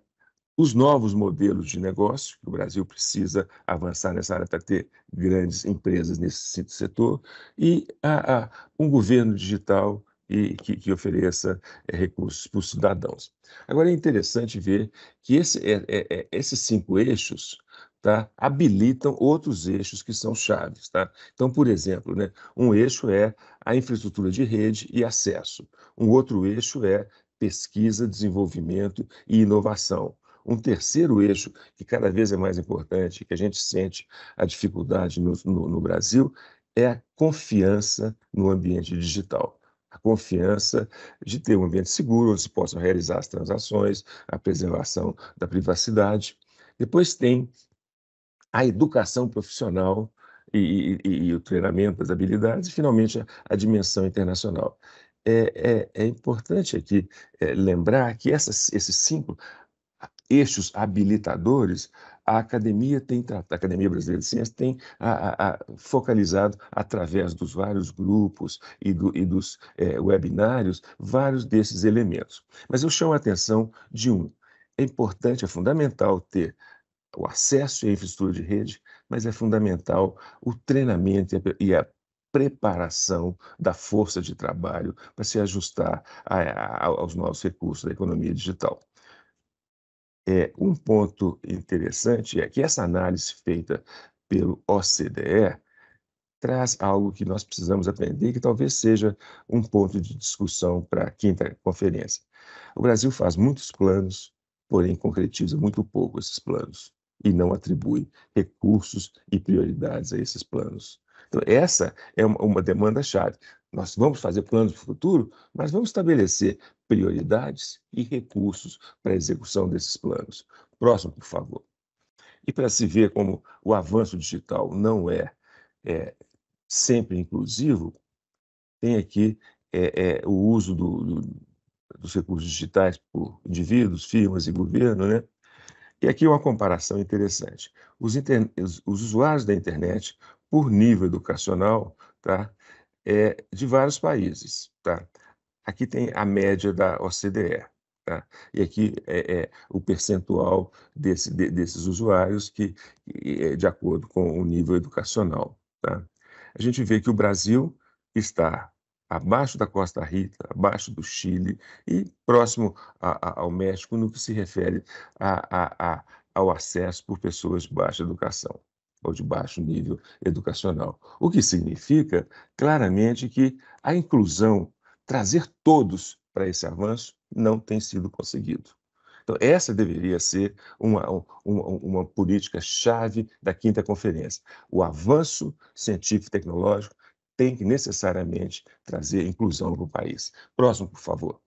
os novos modelos de negócio, que o Brasil precisa avançar nessa área para ter grandes empresas nesse setor, e a, a um governo digital e que, que ofereça é, recursos para os cidadãos. Agora é interessante ver que esse, é, é, é, esses cinco eixos tá, habilitam outros eixos que são chaves. Tá? Então, por exemplo, né, um eixo é a infraestrutura de rede e acesso, um outro eixo é pesquisa, desenvolvimento e inovação. Um terceiro eixo, que cada vez é mais importante, que a gente sente a dificuldade no, no, no Brasil, é a confiança no ambiente digital a confiança de ter um ambiente seguro onde se possam realizar as transações, a preservação da privacidade. Depois tem a educação profissional e, e, e o treinamento das habilidades, e finalmente a, a dimensão internacional. É, é, é importante aqui é, lembrar que essas, esses cinco eixos habilitadores, a academia tem a academia brasileira de ciências tem a, a, a focalizado através dos vários grupos e, do, e dos é, webinários vários desses elementos. Mas eu chamo a atenção de um. É importante, é fundamental ter o acesso à infraestrutura de rede, mas é fundamental o treinamento e a preparação da força de trabalho para se ajustar a, a, aos novos recursos da economia digital. É, um ponto interessante é que essa análise feita pelo OCDE traz algo que nós precisamos aprender, que talvez seja um ponto de discussão para a quinta conferência. O Brasil faz muitos planos, porém concretiza muito pouco esses planos e não atribui recursos e prioridades a esses planos. Então, essa é uma, uma demanda-chave. Nós vamos fazer planos para o futuro, mas vamos estabelecer prioridades e recursos para a execução desses planos. Próximo, por favor. E para se ver como o avanço digital não é, é sempre inclusivo, tem aqui é, é, o uso do, do, dos recursos digitais por indivíduos, firmas e governo, né? E aqui uma comparação interessante. Os, inter... os usuários da internet, por nível educacional, tá? É, de vários países, tá? Aqui tem a média da OCDE. Tá? E aqui é, é o percentual desse, de, desses usuários que, que é de acordo com o nível educacional. Tá? A gente vê que o Brasil está abaixo da Costa Rica, abaixo do Chile e próximo a, a, ao México no que se refere a, ao acesso por pessoas de baixa educação ou de baixo nível educacional. O que significa claramente que a inclusão trazer todos para esse avanço não tem sido conseguido. Então, essa deveria ser uma, uma, uma política-chave da quinta conferência. O avanço científico e tecnológico tem que necessariamente trazer inclusão para o país. Próximo, por favor.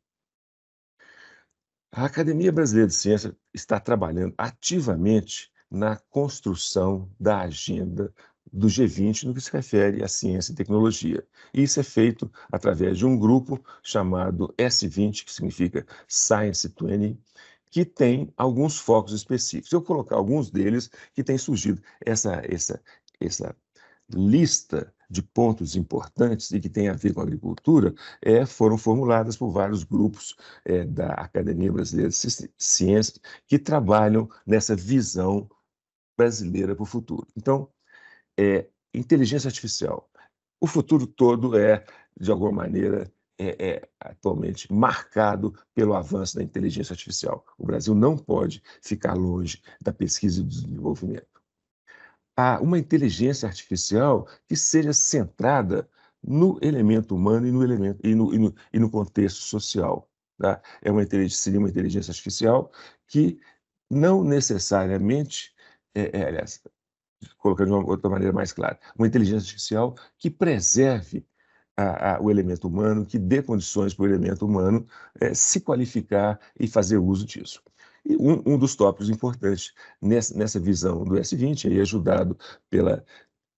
A Academia Brasileira de Ciências está trabalhando ativamente na construção da agenda do G20 no que se refere à ciência e tecnologia. E isso é feito através de um grupo chamado S20, que significa Science 20, que tem alguns focos específicos. Eu vou colocar alguns deles que têm surgido essa essa essa lista de pontos importantes e que tem a ver com a agricultura é, foram formuladas por vários grupos é, da Academia Brasileira de Ciências que trabalham nessa visão brasileira para o futuro. Então, é inteligência artificial. O futuro todo é, de alguma maneira, é, é, atualmente marcado pelo avanço da inteligência artificial. O Brasil não pode ficar longe da pesquisa e do desenvolvimento. Há uma inteligência artificial que seja centrada no elemento humano e no, elemento, e no, e no, e no contexto social. Tá? É uma seria uma inteligência artificial que não necessariamente, é, é aliás, colocar de uma outra maneira mais clara, uma inteligência artificial que preserve a, a, o elemento humano, que dê condições para o elemento humano é, se qualificar e fazer uso disso. E um, um dos tópicos importantes nessa, nessa, visão do S20, aí ajudado pela,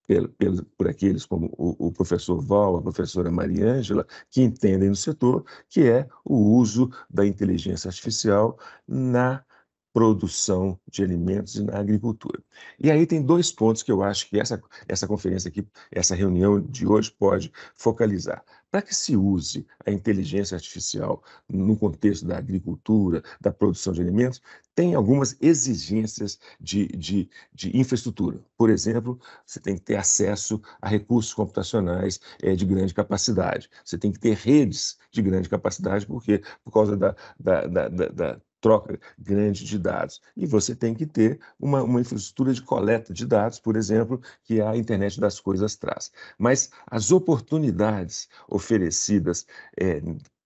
pela, pela por aqueles como o, o, professor Val, a professora Maria Ângela, que entendem no setor, que é o uso da inteligência artificial na produção de alimentos e na agricultura. E aí tem dois pontos que eu acho que essa, essa conferência aqui, essa reunião de hoje pode focalizar. Para que se use a inteligência artificial no contexto da agricultura, da produção de alimentos, tem algumas exigências de, de, de infraestrutura. Por exemplo, você tem que ter acesso a recursos computacionais é, de grande capacidade, você tem que ter redes de grande capacidade, porque por causa da, da, da, da troca grande de dados. E você tem que ter uma, uma, infraestrutura de coleta de dados, por exemplo, que a internet das coisas traz. Mas as oportunidades oferecidas é,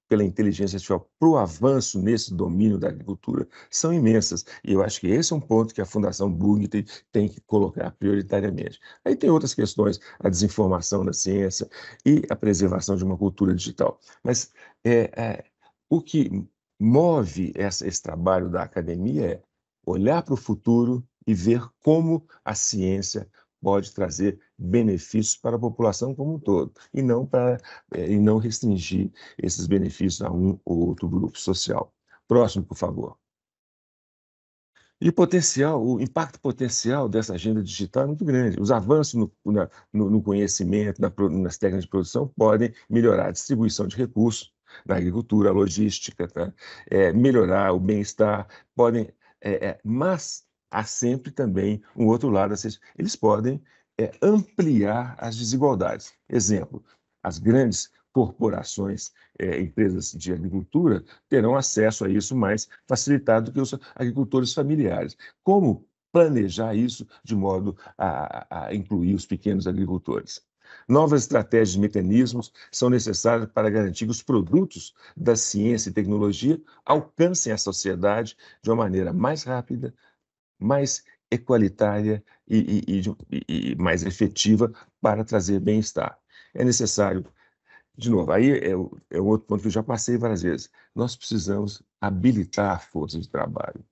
pela inteligência artificial para o avanço nesse domínio da agricultura são imensas. E eu acho que esse é um ponto que a Fundação Bug tem, tem, que colocar prioritariamente. Aí tem outras questões, a desinformação da ciência e a preservação de uma cultura digital. Mas é, é, o que move essa, esse trabalho da academia é olhar para o futuro e ver como a ciência pode trazer benefícios para a população como um todo, e não, para, é, e não restringir esses benefícios a um ou outro grupo social. Próximo, por favor. E o potencial, o impacto potencial dessa agenda digital é muito grande. Os avanços no, na, no, no conhecimento, na, nas técnicas de produção, podem melhorar a distribuição de recursos, da agricultura, a logística, tá? é, melhorar o bem-estar, podem, é, é, mas há sempre também um outro lado, eles podem é, ampliar as desigualdades. Exemplo, as grandes corporações, é, empresas de agricultura, terão acesso a isso mais facilitado que os agricultores familiares. Como planejar isso de modo a, a incluir os pequenos agricultores? Novas estratégias e mecanismos são necessários para garantir que os produtos da ciência e tecnologia alcancem a sociedade de uma maneira mais rápida, mais equalitária e, e, e, e mais efetiva para trazer bem-estar. É necessário, de novo, aí é, é outro ponto que eu já passei várias vezes, nós precisamos habilitar a força de trabalho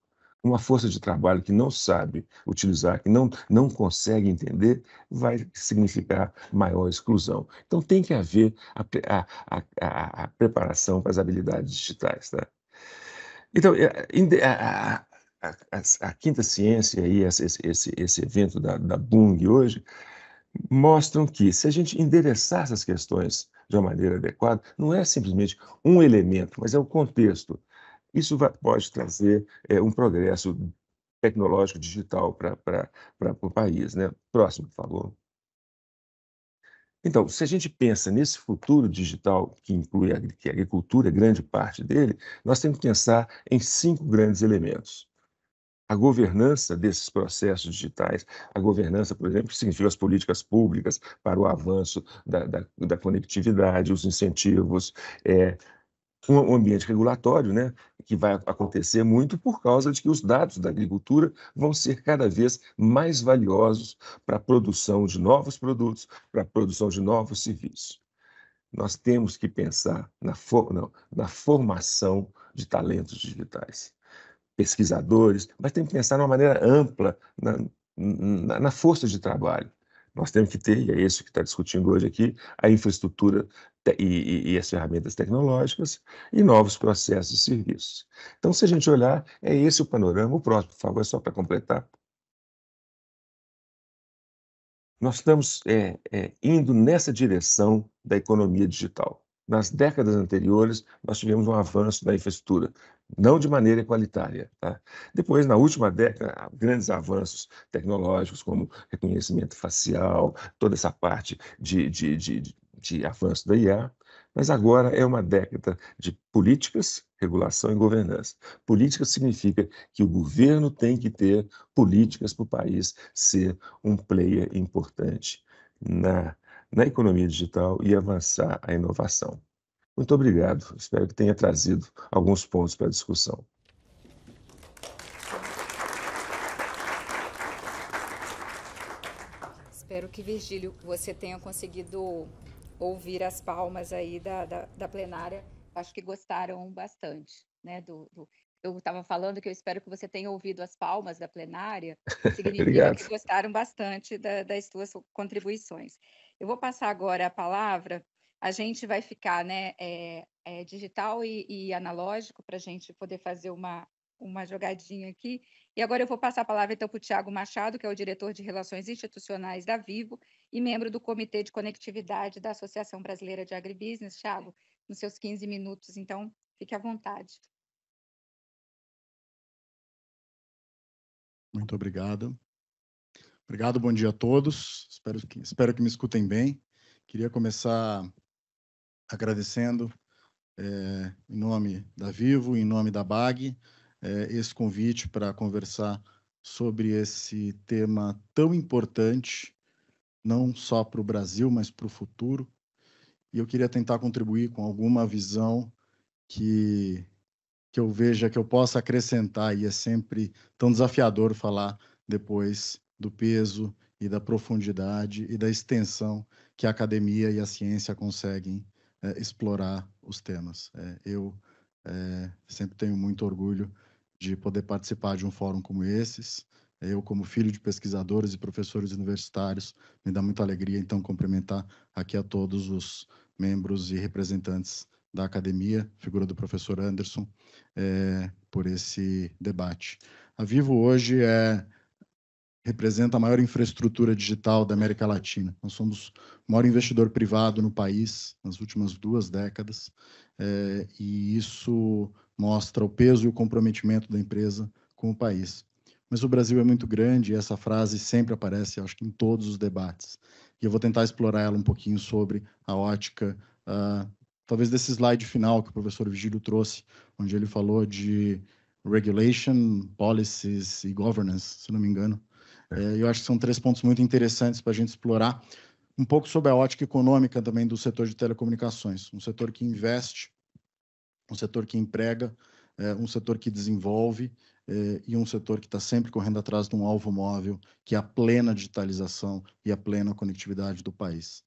uma força de trabalho que não sabe utilizar, que não, não consegue entender, vai significar maior exclusão. Então tem que haver a, a, a, a preparação para as habilidades digitais. Tá? Então, é, a, a, quinta ciência e esse, esse, esse evento da, da Bung hoje mostram que se a gente endereçar essas questões de uma maneira adequada, não é simplesmente um elemento, mas é o contexto, isso vai, pode trazer é, um progresso tecnológico digital para o país. Né? Próximo, por favor. Então, se a gente pensa nesse futuro digital, que inclui a, que a agricultura, é grande parte dele, nós temos que pensar em cinco grandes elementos a governança desses processos digitais. A governança, por exemplo, que significa as políticas públicas para o avanço da, da, da conectividade, os incentivos, é, um ambiente regulatório, né, que vai acontecer muito por causa de que os dados da agricultura vão ser cada vez mais valiosos para a produção de novos produtos, para a produção de novos serviços. Nós temos que pensar na, for, não, na formação de talentos digitais, pesquisadores, mas tem que pensar de uma maneira ampla na, na, na força de trabalho. Nós temos que ter, e é isso que está discutindo hoje aqui, a infraestrutura e, e, e, as ferramentas tecnológicas e novos processos e serviços. Então, se a gente olhar, é esse o panorama. O próximo, por favor, é só para completar. Nós estamos é, é, indo nessa direção da economia digital. Nas décadas anteriores, nós tivemos um avanço da infraestrutura não de maneira qualitária. Tá? Depois, na última década, grandes avanços tecnológicos, como reconhecimento facial, toda essa parte de, de, de, de avanço da IA, mas agora é uma década de políticas, regulação e governança. Política significa que o governo tem que ter políticas para o país ser um player importante na, na economia digital e avançar a inovação. Muito obrigado. Espero que tenha trazido alguns pontos para a discussão. Espero que, Virgílio, você tenha conseguido ouvir as palmas aí da, da, da plenária. Acho que gostaram bastante, né? do, do eu estava falando que eu espero que você tenha ouvido as palmas da plenária, significa que gostaram bastante da, das suas contribuições. Eu vou passar agora a palavra a gente vai ficar né, é, é digital e, e analógico para a gente poder fazer uma, uma jogadinha aqui. E agora eu vou passar a palavra então para o Tiago Machado, que é o diretor de Relações Institucionais da Vivo e membro do Comitê de Conectividade da Associação Brasileira de Agribusiness. Tiago, nos seus 15 minutos, então, fique à vontade. Muito obrigado. Obrigado, bom dia a todos. Espero que, espero que me escutem bem. Queria começar agradecendo é, em nome da Vivo, em nome da BAG, é, esse convite para conversar sobre esse tema tão importante, não só para o Brasil, mas para o futuro. E eu queria tentar contribuir com alguma visão que, que eu veja que eu possa acrescentar, e é sempre tão desafiador falar depois do peso e da profundidade e da extensão que a academia e a ciência conseguem é, explorar os temas. É, eu é, sempre tenho muito orgulho de poder participar de um fórum como esses. Eu, como filho de pesquisadores e professores universitários, me dá muita alegria, então, cumprimentar aqui a todos os membros e representantes da academia, figura do professor Anderson, é, por esse debate. A Vivo hoje é representa a maior infraestrutura digital da América Latina. Nós somos o maior investidor privado no país nas últimas duas décadas, é, e isso mostra o peso e o comprometimento da empresa com o país. Mas o Brasil é muito grande e essa frase sempre aparece, acho que em todos os debates. E eu vou tentar explorar ela um pouquinho sobre a ótica, uh, talvez desse slide final que o professor Vigílio trouxe, onde ele falou de regulation, policies e governance, se não me engano, é, eu acho que são três pontos muito interessantes para a gente explorar. Um pouco sobre a ótica econômica também do setor de telecomunicações, um setor que investe, um setor que emprega, é, um setor que desenvolve é, e um setor que está sempre correndo atrás de um alvo móvel, que é a plena digitalização e a plena conectividade do país.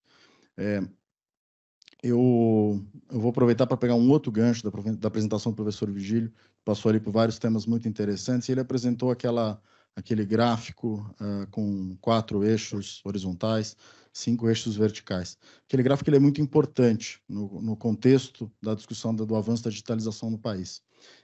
eu, eu, vou aproveitar para pegar um outro gancho da, da apresentação do professor Vigílio, que passou ali por vários temas muito interessantes, e ele apresentou aquela aquele gráfico uh, com quatro eixos horizontais, cinco eixos verticais. Aquele gráfico ele é muito importante no, no contexto da discussão do, do avanço da digitalização no país.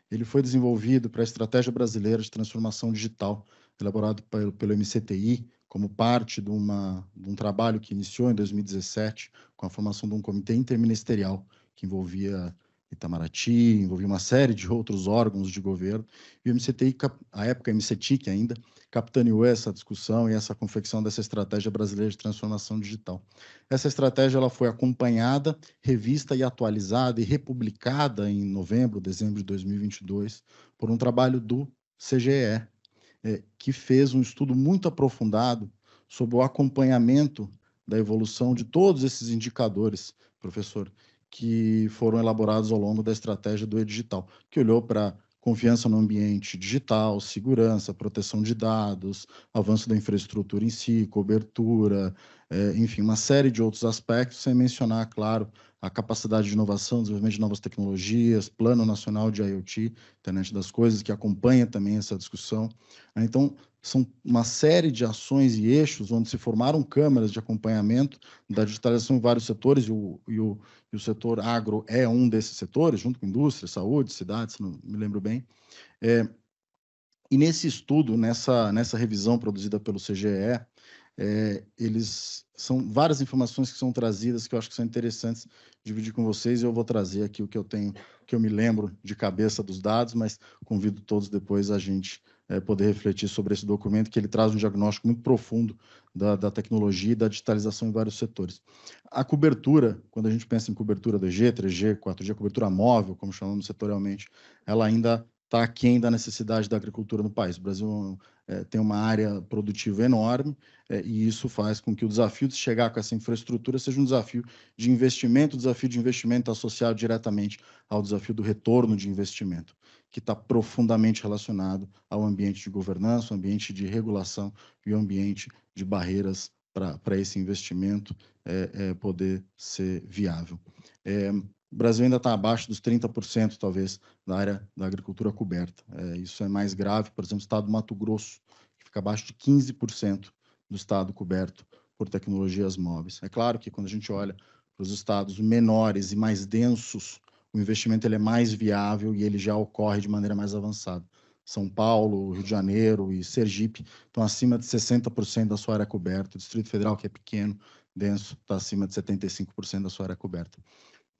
Ele foi desenvolvido para a Estratégia Brasileira de Transformação Digital, elaborado pelo, pelo MCTI, como parte de, uma, de um trabalho que iniciou em 2017 com a formação de um comitê interministerial que envolvia Itamaraty, envolvia uma série de outros órgãos de governo, e o MCTI, a época MCTIC ainda, capitaneou essa discussão e essa confecção dessa estratégia brasileira de transformação digital. Essa estratégia ela foi acompanhada, revista e atualizada e republicada em novembro, dezembro de 2022, por um trabalho do CGE, é, que fez um estudo muito aprofundado sobre o acompanhamento da evolução de todos esses indicadores, professor, que foram elaborados ao longo da estratégia do e-digital, que olhou para confiança no ambiente digital, segurança, proteção de dados, avanço da infraestrutura em si, cobertura, é, enfim, uma série de outros aspectos, sem mencionar, claro, a capacidade de inovação, desenvolvimento de novas tecnologias, Plano Nacional de IoT, Internet das Coisas, que acompanha também essa discussão. Né? Então, são uma série de ações e eixos onde se formaram câmaras de acompanhamento da digitalização em vários setores, e o, e o, e o setor agro é um desses setores, junto com indústria, saúde, cidades, não me lembro bem. É, e nesse estudo, nessa, nessa revisão produzida pelo CGE, é, eles são várias informações que são trazidas que eu acho que são interessantes dividir com vocês. Eu vou trazer aqui o que eu tenho, que eu me lembro de cabeça dos dados, mas convido todos depois a gente é, poder refletir sobre esse documento, que ele traz um diagnóstico muito profundo da, da tecnologia e da digitalização em vários setores. A cobertura, quando a gente pensa em cobertura 2G, 3G, 4G, cobertura móvel, como chamamos setorialmente, ela ainda está aquém da necessidade da agricultura no país. O Brasil é, tem uma área produtiva enorme é, e isso faz com que o desafio de chegar com essa infraestrutura seja um desafio de investimento, desafio de investimento associado diretamente ao desafio do retorno de investimento, que está profundamente relacionado ao ambiente de governança, ao ambiente de regulação e ao ambiente de barreiras para esse investimento é, é, poder ser viável. É, o Brasil ainda está abaixo dos 30%, talvez, da área da agricultura coberta. É, isso é mais grave, por exemplo, o estado do Mato Grosso, que fica abaixo de 15% do estado coberto por tecnologias móveis. É claro que quando a gente olha para os estados menores e mais densos, o investimento ele é mais viável e ele já ocorre de maneira mais avançada. São Paulo, Rio de Janeiro e Sergipe estão acima de 60% da sua área coberta. O Distrito Federal, que é pequeno, denso, está acima de 75% da sua área coberta.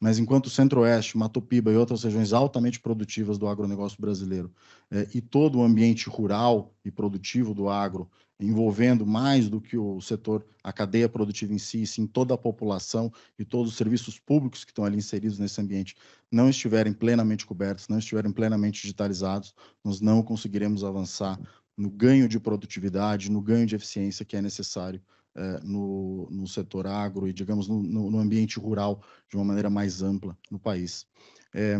Mas enquanto o Centro-Oeste, Mato Piba e outras regiões altamente produtivas do agronegócio brasileiro é, e todo o ambiente rural e produtivo do agro, envolvendo mais do que o setor, a cadeia produtiva em si, sim toda a população e todos os serviços públicos que estão ali inseridos nesse ambiente, não estiverem plenamente cobertos, não estiverem plenamente digitalizados, nós não conseguiremos avançar no ganho de produtividade, no ganho de eficiência que é necessário eh, no, no setor agro e, digamos, no, no, ambiente rural de uma maneira mais ampla no país. É,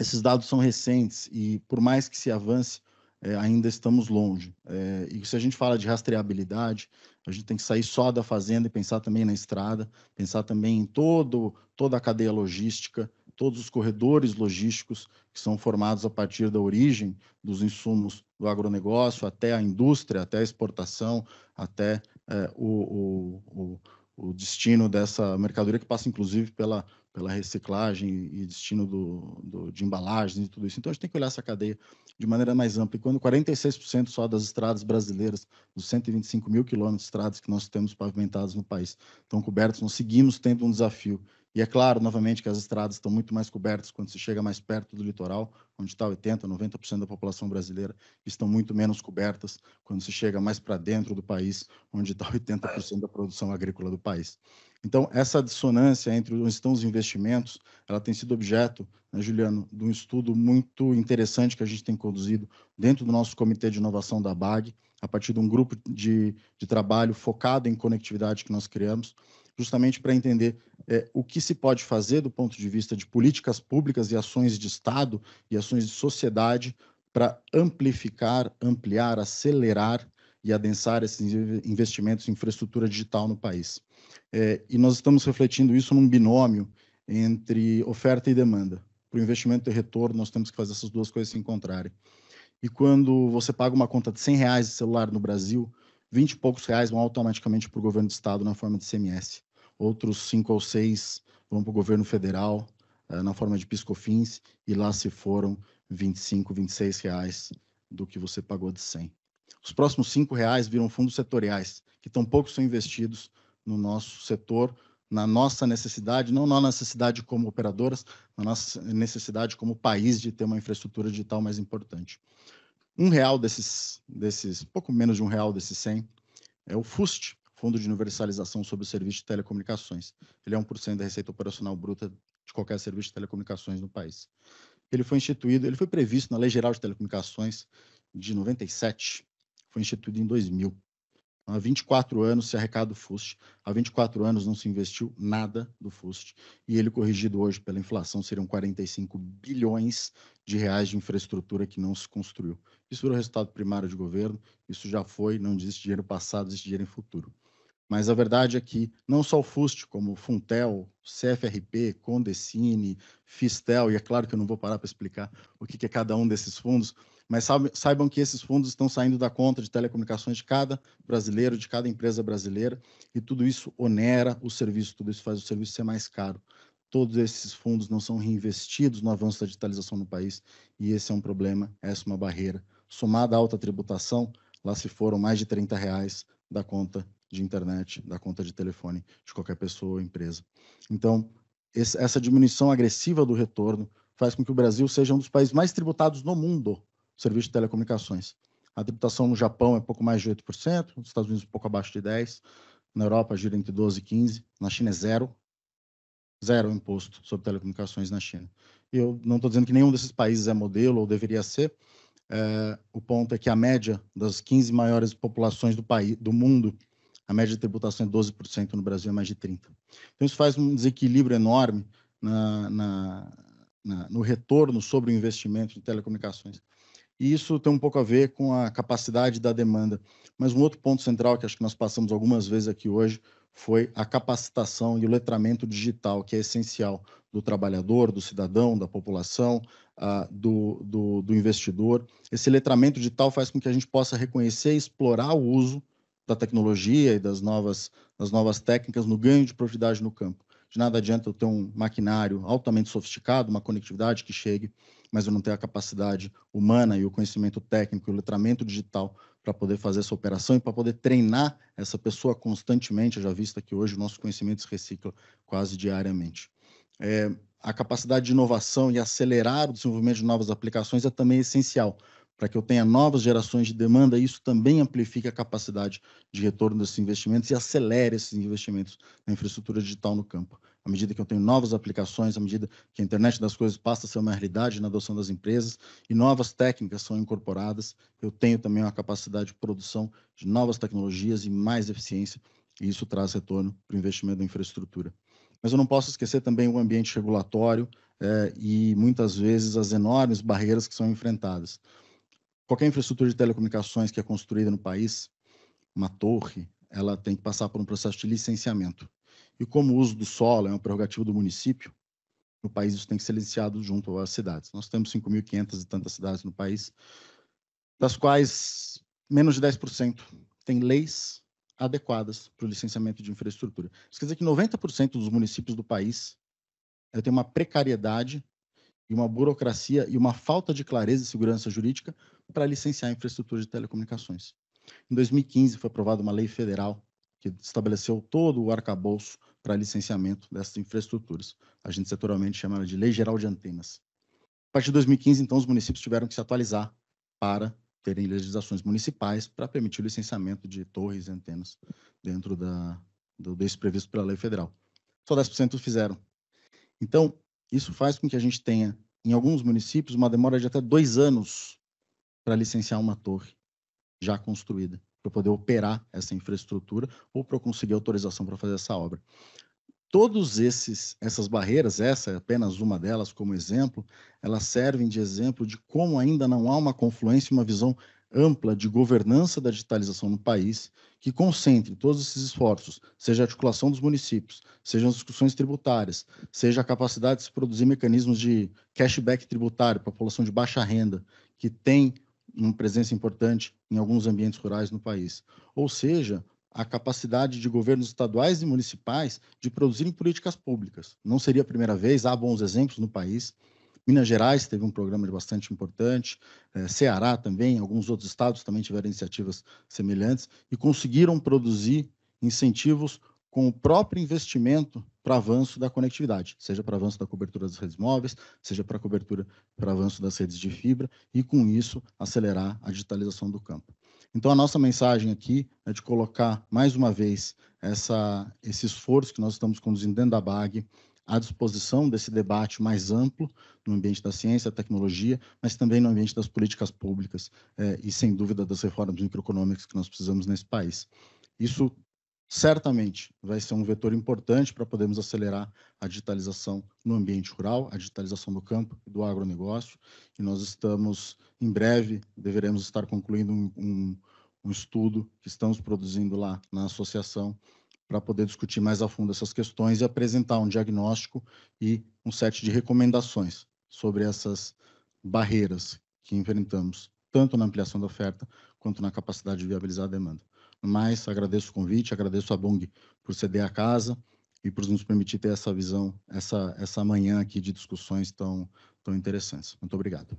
esses dados são recentes e, por mais que se avance, é, ainda estamos longe. É, e se a gente fala de rastreabilidade, a gente tem que sair só da fazenda e pensar também na estrada, pensar também em todo, toda a cadeia logística, todos os corredores logísticos que são formados a partir da origem dos insumos do agronegócio até a indústria, até a exportação, até é, o, o, o, destino dessa mercadoria, que passa inclusive pela, pela reciclagem e destino do, do, de embalagens e tudo isso. Então, a gente tem que olhar essa cadeia de maneira mais ampla. E quando 46% só das estradas brasileiras, dos 125 mil quilômetros de estradas que nós temos pavimentadas no país, estão cobertos, nós seguimos tendo um desafio e é claro, novamente, que as estradas estão muito mais cobertas quando se chega mais perto do litoral, onde está 80%, 90% da população brasileira, estão muito menos cobertas quando se chega mais para dentro do país, onde está 80% da produção agrícola do país. Então, essa dissonância entre onde estão os investimentos, ela tem sido objeto, né, Juliano, de um estudo muito interessante que a gente tem conduzido dentro do nosso Comitê de Inovação da BAG, a partir de um grupo de, de trabalho focado em conectividade que nós criamos, justamente para entender é, o que se pode fazer do ponto de vista de políticas públicas e ações de Estado e ações de sociedade para amplificar, ampliar, acelerar e adensar esses investimentos em infraestrutura digital no país. É, e nós estamos refletindo isso num binômio entre oferta e demanda. Para o investimento ter retorno, nós temos que fazer essas duas coisas se encontrarem. E quando você paga uma conta de 100 reais de celular no Brasil, 20 e poucos reais vão automaticamente para o governo do estado na forma de CMS outros cinco ou seis vão para o governo federal eh, na forma de piscofins e lá se foram 25, 26 reais do que você pagou de 100. Os próximos cinco reais viram fundos setoriais que tão pouco são investidos no nosso setor, na nossa necessidade, não na necessidade como operadoras, na nossa necessidade como país de ter uma infraestrutura digital mais importante. Um real desses, desses pouco menos de um real desses 100 é o FUST, Fundo de Universalização sobre o Serviço de Telecomunicações. Ele é 1% da receita operacional bruta de qualquer serviço de telecomunicações no país. Ele foi instituído, ele foi previsto na Lei Geral de Telecomunicações de 97, foi instituído em 2000. Então, há 24 anos se arrecada o FUST, há 24 anos não se investiu nada do FUST, e ele corrigido hoje pela inflação seriam 45 bilhões de reais de infraestrutura que não se construiu. Isso foi o resultado primário de governo, isso já foi, não existe dinheiro passado, existe dinheiro em futuro. Mas a verdade é que não só o FUST, como Funtel, CFRP, Condecine, Fistel, e é claro que eu não vou parar para explicar o que, é cada um desses fundos, mas saibam que esses fundos estão saindo da conta de telecomunicações de cada brasileiro, de cada empresa brasileira, e tudo isso onera o serviço, tudo isso faz o serviço ser mais caro. Todos esses fundos não são reinvestidos no avanço da digitalização no país, e esse é um problema, essa é uma barreira. Somada à alta tributação, lá se foram mais de 30 reais da conta de internet, da conta de telefone de qualquer pessoa ou empresa. Então, esse, essa diminuição agressiva do retorno faz com que o Brasil seja um dos países mais tributados no mundo, serviço de telecomunicações. A tributação no Japão é pouco mais de 8%, nos Estados Unidos um pouco abaixo de 10%, na Europa gira entre 12% e 15%, na China é zero, zero imposto sobre telecomunicações na China. E eu não estou dizendo que nenhum desses países é modelo ou deveria ser, é, o ponto é que a média das 15 maiores populações do, país, do mundo a média de tributação é 12%, no Brasil é mais de 30%. Então, isso faz um desequilíbrio enorme na, na, na, no retorno sobre o investimento em telecomunicações. E isso tem um pouco a ver com a capacidade da demanda. Mas um outro ponto central que acho que nós passamos algumas vezes aqui hoje foi a capacitação e o letramento digital, que é essencial do trabalhador, do cidadão, da população, uh, do, do, do, investidor. Esse letramento digital faz com que a gente possa reconhecer e explorar o uso da tecnologia e das novas, das novas técnicas no ganho de profundidade no campo. De nada adianta eu ter um maquinário altamente sofisticado, uma conectividade que chegue, mas eu não tenho a capacidade humana e o conhecimento técnico e o letramento digital para poder fazer essa operação e para poder treinar essa pessoa constantemente. já visto que hoje o nosso conhecimento se recicla quase diariamente. É, a capacidade de inovação e acelerar o desenvolvimento de novas aplicações é também essencial, para que eu tenha novas gerações de demanda, isso também amplifica a capacidade de retorno desses investimentos e acelera esses investimentos na infraestrutura digital no campo. À medida que eu tenho novas aplicações, à medida que a internet das coisas passa a ser uma realidade na adoção das empresas e novas técnicas são incorporadas, eu tenho também uma capacidade de produção de novas tecnologias e mais eficiência, e isso traz retorno para o investimento em infraestrutura. Mas eu não posso esquecer também o ambiente regulatório eh, e muitas vezes as enormes barreiras que são enfrentadas qualquer infraestrutura de telecomunicações que é construída no país, uma torre, ela tem que passar por um processo de licenciamento. E como o uso do solo é um prerrogativo do município, no país isso tem que ser licenciado junto às cidades. Nós temos 5.500 e tantas cidades no país, das quais menos de 10% tem leis adequadas para o licenciamento de infraestrutura. Isso quer dizer que 90% dos municípios do país tem uma precariedade e uma burocracia e uma falta de clareza e segurança jurídica para licenciar infraestrutura de telecomunicações. Em 2015, foi aprovada uma lei federal que estabeleceu todo o arcabouço para licenciamento dessas infraestruturas. A gente setorialmente chama de Lei Geral de Antenas. A partir de 2015, então, os municípios tiveram que se atualizar para terem legislações municipais para permitir o licenciamento de torres e antenas dentro da, do desse previsto pela lei federal. Só 10% fizeram. Então, isso faz com que a gente tenha, em alguns municípios, uma demora de até dois anos para licenciar uma torre já construída, para poder operar essa infraestrutura ou para conseguir autorização para fazer essa obra. Todos esses essas barreiras, essa é apenas uma delas como exemplo, elas servem de exemplo de como ainda não há uma confluência, uma visão ampla de governança da digitalização no país, que concentre todos esses esforços, seja a articulação dos municípios, sejam as discussões tributárias, seja a capacidade de se produzir mecanismos de cashback tributário para a população de baixa renda, que tem uma presença importante em alguns ambientes rurais no país. Ou seja, a capacidade de governos estaduais e municipais de produzirem políticas públicas. Não seria a primeira vez, há bons exemplos no país. Minas Gerais teve um programa bastante importante, eh, Ceará também, alguns outros estados também tiveram iniciativas semelhantes e conseguiram produzir incentivos com o próprio investimento para avanço da conectividade, seja para avanço da cobertura das redes móveis, seja para cobertura para avanço das redes de fibra e com isso acelerar a digitalização do campo. Então a nossa mensagem aqui é de colocar mais uma vez essa, esse esforço que nós estamos conduzindo dentro da BAG à disposição desse debate mais amplo no ambiente da ciência, da tecnologia, mas também no ambiente das políticas públicas eh, e sem dúvida das reformas microeconômicas que nós precisamos nesse país. Isso certamente vai ser um vetor importante para podermos acelerar a digitalização no ambiente rural, a digitalização do campo e do agronegócio. E nós estamos, em breve, deveremos estar concluindo um, um, um estudo que estamos produzindo lá na associação para poder discutir mais a fundo essas questões e apresentar um diagnóstico e um set de recomendações sobre essas barreiras que enfrentamos, tanto na ampliação da oferta quanto na capacidade de viabilizar a demanda mais, agradeço o convite, agradeço a Bong por ceder a casa e por nos permitir ter essa visão, essa, essa manhã aqui de discussões tão, tão interessantes. Muito obrigado.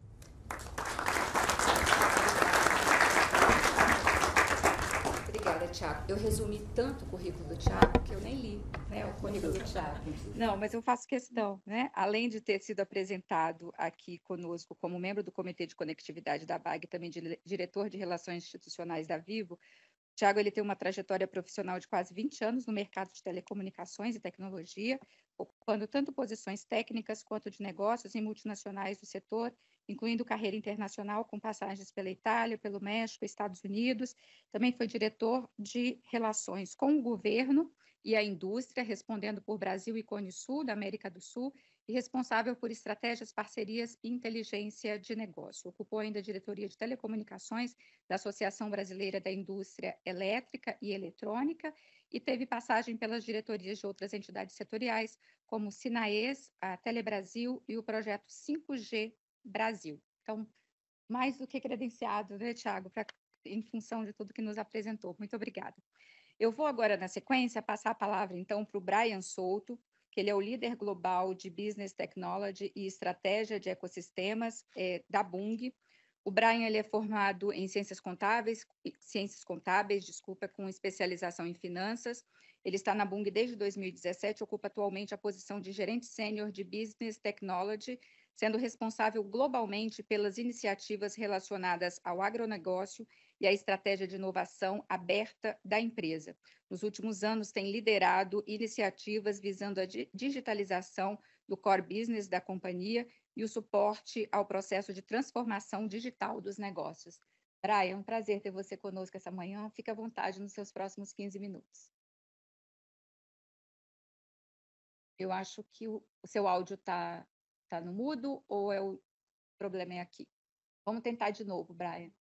Obrigada, Tiago. Eu resumi tanto o currículo do Tiago que eu nem li né, o currículo do Tiago. Não, mas eu faço questão. Né? Além de ter sido apresentado aqui conosco como membro do Comitê de Conectividade da BAG e também de, diretor de Relações Institucionais da Vivo, Tiago ele tem uma trajetória profissional de quase 20 anos no mercado de telecomunicações e tecnologia, ocupando tanto posições técnicas quanto de negócios em multinacionais do setor, incluindo carreira internacional com passagens pela Itália, pelo México, Estados Unidos. Também foi diretor de relações com o governo e a indústria, respondendo por Brasil e Cone Sul da América do Sul e responsável por estratégias, parcerias e inteligência de negócio. Ocupou ainda a diretoria de telecomunicações da Associação Brasileira da Indústria Elétrica e Eletrônica e teve passagem pelas diretorias de outras entidades setoriais, como o Sinaes, a Telebrasil e o projeto 5G Brasil. Então, mais do que credenciado, né, Tiago, em função de tudo que nos apresentou. Muito obrigada. Eu vou agora, na sequência, passar a palavra, então, para o Brian Souto, que ele é o líder global de Business Technology e Estratégia de Ecossistemas é, da Bung. O Brian ele é formado em ciências contábeis, ciências contábeis, desculpa, com especialização em finanças. Ele está na Bung desde 2017, ocupa atualmente a posição de gerente sênior de Business Technology, sendo responsável globalmente pelas iniciativas relacionadas ao agronegócio e a estratégia de inovação aberta da empresa. Nos últimos anos, tem liderado iniciativas visando a digitalização do core business da companhia e o suporte ao processo de transformação digital dos negócios. Brian, é um prazer ter você conosco essa manhã. Fique à vontade nos seus próximos 15 minutos. Eu acho que o, seu áudio está tá no mudo ou é o problema é aqui? Vamos tentar de novo, Brian.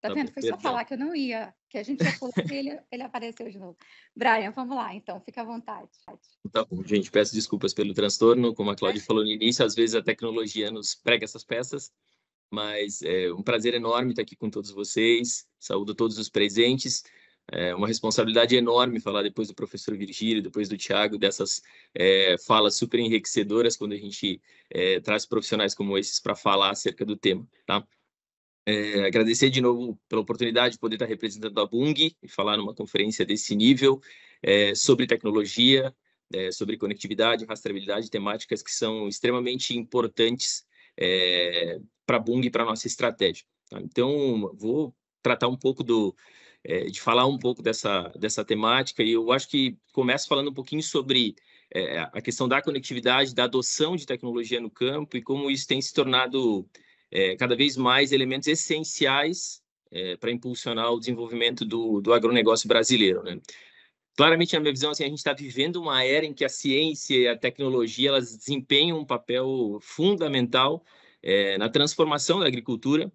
Tá, tá vendo? Foi só falar que eu não ia, que a gente já falou que ele, ele apareceu de novo. Brian, vamos lá, então, fica à vontade. Tá então, bom, gente, peço desculpas pelo transtorno. Como a Cláudia falou no início, às vezes a tecnologia nos prega essas peças, mas é um prazer enorme estar aqui com todos vocês. Saúdo todos os presentes. É uma responsabilidade enorme falar depois do professor Virgílio, depois do Tiago, dessas é, falas super enriquecedoras quando a gente é, traz profissionais como esses para falar acerca do tema, tá? É, agradecer de novo pela oportunidade de poder estar representando a Bung e falar numa conferência desse nível é, sobre tecnologia, é, sobre conectividade, rastreabilidade, temáticas que são extremamente importantes é, para a Bung e para a nossa estratégia. Tá? Então, vou tratar um pouco do, é, de falar um pouco dessa, dessa temática e eu acho que começo falando um pouquinho sobre é, a questão da conectividade, da adoção de tecnologia no campo e como isso tem se tornado é, cada vez mais elementos essenciais é, para impulsionar o desenvolvimento do, do agronegócio brasileiro. Né? Claramente, na minha visão, assim, a gente está vivendo uma era em que a ciência e a tecnologia elas desempenham um papel fundamental é, na transformação da agricultura,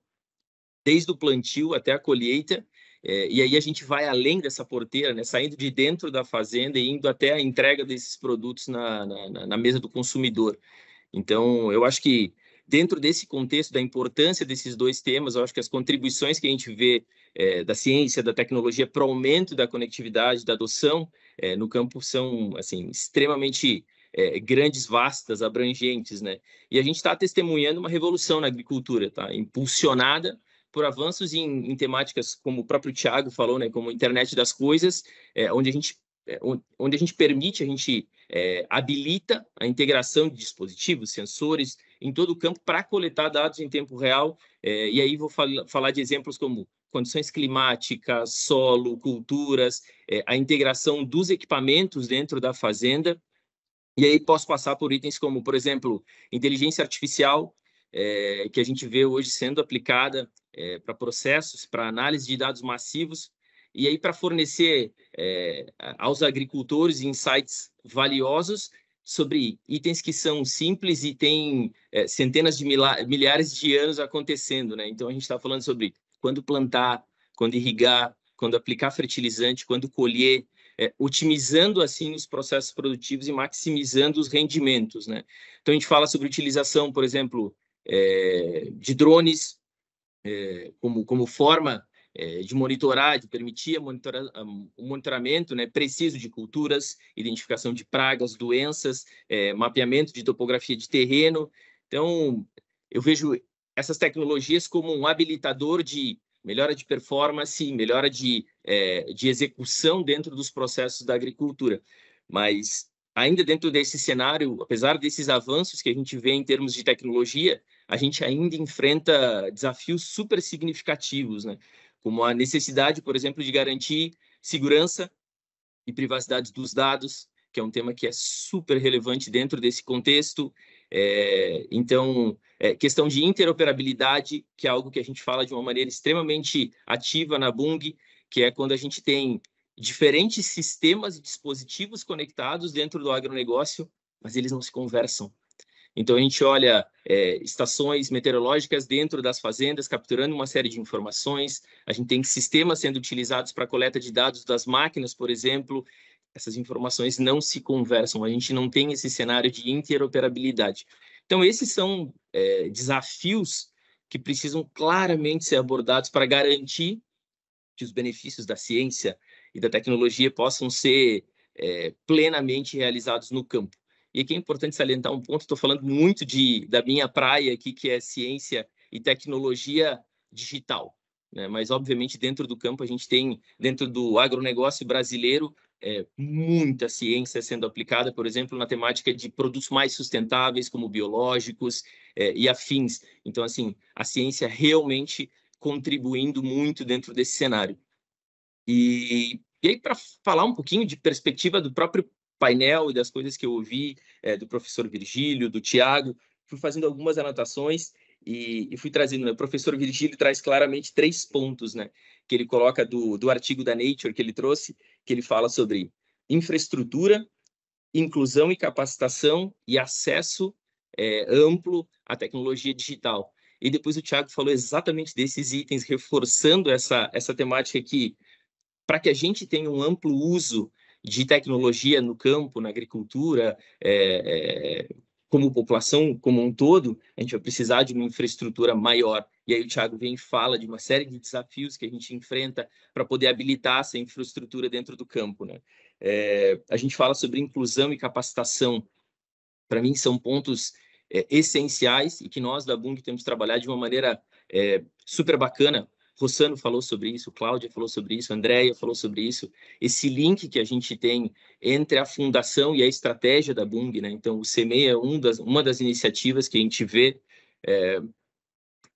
desde o plantio até a colheita, é, e aí a gente vai além dessa porteira, né, saindo de dentro da fazenda e indo até a entrega desses produtos na, na, na mesa do consumidor. Então, eu acho que dentro desse contexto da importância desses dois temas, eu acho que as contribuições que a gente vê é, da ciência, da tecnologia para o aumento da conectividade, da adoção é, no campo são assim extremamente é, grandes, vastas, abrangentes, né? E a gente está testemunhando uma revolução na agricultura, tá? Impulsionada por avanços em, em temáticas como o próprio Tiago falou, né? Como internet das coisas, é, onde a gente é, onde a gente permite, a gente é, habilita a integração de dispositivos, sensores, em todo o campo para coletar dados em tempo real. É, e aí vou fal falar de exemplos como condições climáticas, solo, culturas, é, a integração dos equipamentos dentro da fazenda. E aí posso passar por itens como, por exemplo, inteligência artificial, é, que a gente vê hoje sendo aplicada é, para processos, para análise de dados massivos, e aí para fornecer é, aos agricultores insights valiosos sobre itens que são simples e têm é, centenas de milhares de anos acontecendo, né? Então a gente está falando sobre quando plantar, quando irrigar, quando aplicar fertilizante, quando colher, é, otimizando assim os processos produtivos e maximizando os rendimentos, né? Então a gente fala sobre utilização, por exemplo, é, de drones é, como, como forma é, de monitorar, de permitir monitora, o monitoramento né, preciso de culturas, identificação de pragas, doenças, é, mapeamento de topografia de terreno. Então, eu vejo essas tecnologias como um habilitador de melhora de performance, melhora de, é, de execução dentro dos processos da agricultura. Mas, ainda dentro desse cenário, apesar desses avanços que a gente vê em termos de tecnologia, a gente ainda enfrenta desafios super significativos, né? como a necessidade, por exemplo, de garantir segurança e privacidade dos dados, que é um tema que é super relevante dentro desse contexto. É, então, é, questão de interoperabilidade, que é algo que a gente fala de uma maneira extremamente ativa na Bung, que é quando a gente tem diferentes sistemas e dispositivos conectados dentro do agronegócio, mas eles não se conversam. Então, a gente olha é, estações meteorológicas dentro das fazendas, capturando uma série de informações. A gente tem sistemas sendo utilizados para coleta de dados das máquinas, por exemplo. Essas informações não se conversam, a gente não tem esse cenário de interoperabilidade. Então, esses são é, desafios que precisam claramente ser abordados para garantir que os benefícios da ciência e da tecnologia possam ser é, plenamente realizados no campo. E aqui é importante salientar um ponto, estou falando muito de, da minha praia aqui, que é ciência e tecnologia digital. Né? Mas, obviamente, dentro do campo, a gente tem, dentro do agronegócio brasileiro, é, muita ciência sendo aplicada, por exemplo, na temática de produtos mais sustentáveis, como biológicos é, e afins. Então, assim, a ciência realmente contribuindo muito dentro desse cenário. E, e aí, para falar um pouquinho de perspectiva do próprio painel e das coisas que eu ouvi é, do professor Virgílio, do Tiago, fui fazendo algumas anotações e, e, fui trazendo. Né? O professor Virgílio traz claramente três pontos, né? Que ele coloca do, do artigo da Nature que ele trouxe, que ele fala sobre infraestrutura, inclusão e capacitação e acesso é, amplo à tecnologia digital. E depois o Tiago falou exatamente desses itens, reforçando essa, essa temática que, para que a gente tenha um amplo uso de tecnologia no campo, na agricultura, é, é, como população como um todo, a gente vai precisar de uma infraestrutura maior. E aí o Thiago vem e fala de uma série de desafios que a gente enfrenta para poder habilitar essa infraestrutura dentro do campo. Né? É, a gente fala sobre inclusão e capacitação. Para mim, são pontos é, essenciais e que nós da Bung temos trabalhado de uma maneira é, super bacana Rossano falou sobre isso, Cláudia falou sobre isso, Andréia falou sobre isso, esse link que a gente tem entre a fundação e a estratégia da Bung, né? Então, o CME é um das, uma das iniciativas que a gente vê é,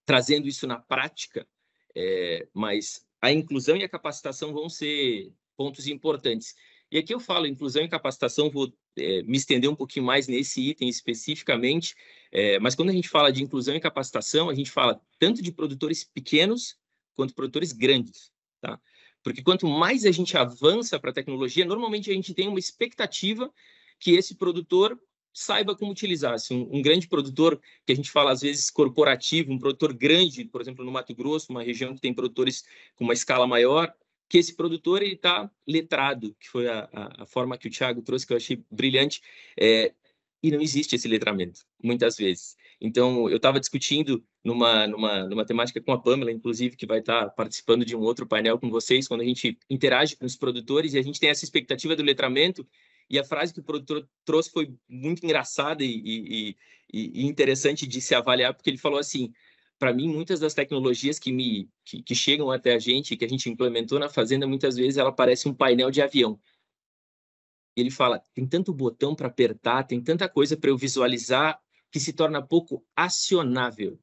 trazendo isso na prática, é, mas a inclusão e a capacitação vão ser pontos importantes. E aqui eu falo inclusão e capacitação, vou é, me estender um pouquinho mais nesse item especificamente, é, mas quando a gente fala de inclusão e capacitação, a gente fala tanto de produtores pequenos quanto produtores grandes, tá? Porque quanto mais a gente avança para a tecnologia, normalmente a gente tem uma expectativa que esse produtor saiba como utilizar. Se um, um, grande produtor, que a gente fala às vezes corporativo, um produtor grande, por exemplo, no Mato Grosso, uma região que tem produtores com uma escala maior, que esse produtor ele está letrado, que foi a, a, a, forma que o Thiago trouxe, que eu achei brilhante, é, e não existe esse letramento, muitas vezes. Então, eu estava discutindo numa, numa, numa temática com a Pamela, inclusive, que vai estar tá participando de um outro painel com vocês, quando a gente interage com os produtores e a gente tem essa expectativa do letramento. E a frase que o produtor trouxe foi muito engraçada e, e, e, e interessante de se avaliar, porque ele falou assim: para mim, muitas das tecnologias que, me, que, que chegam até a gente, que a gente implementou na fazenda, muitas vezes ela parece um painel de avião ele fala: tem tanto botão para apertar, tem tanta coisa para eu visualizar que se torna pouco acionável.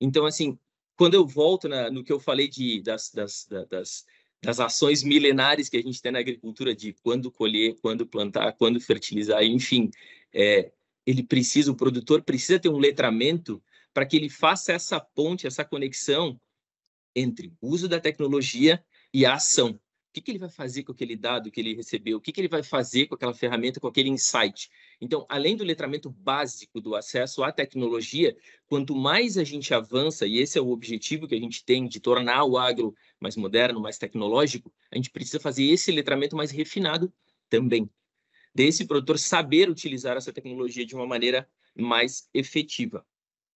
Então, assim, quando eu volto na, no que eu falei de, das, das, das, das ações milenares que a gente tem na agricultura, de quando colher, quando plantar, quando fertilizar, enfim, é, ele precisa, o produtor precisa ter um letramento para que ele faça essa ponte, essa conexão entre o uso da tecnologia e a ação. O que, que ele vai fazer com aquele dado que ele recebeu? O que, que ele vai fazer com aquela ferramenta, com aquele insight? Então, além do letramento básico do acesso à tecnologia, quanto mais a gente avança, e esse é o objetivo que a gente tem de tornar o agro mais moderno, mais tecnológico, a gente precisa fazer esse letramento mais refinado também. Desse produtor saber utilizar essa tecnologia de uma maneira mais efetiva.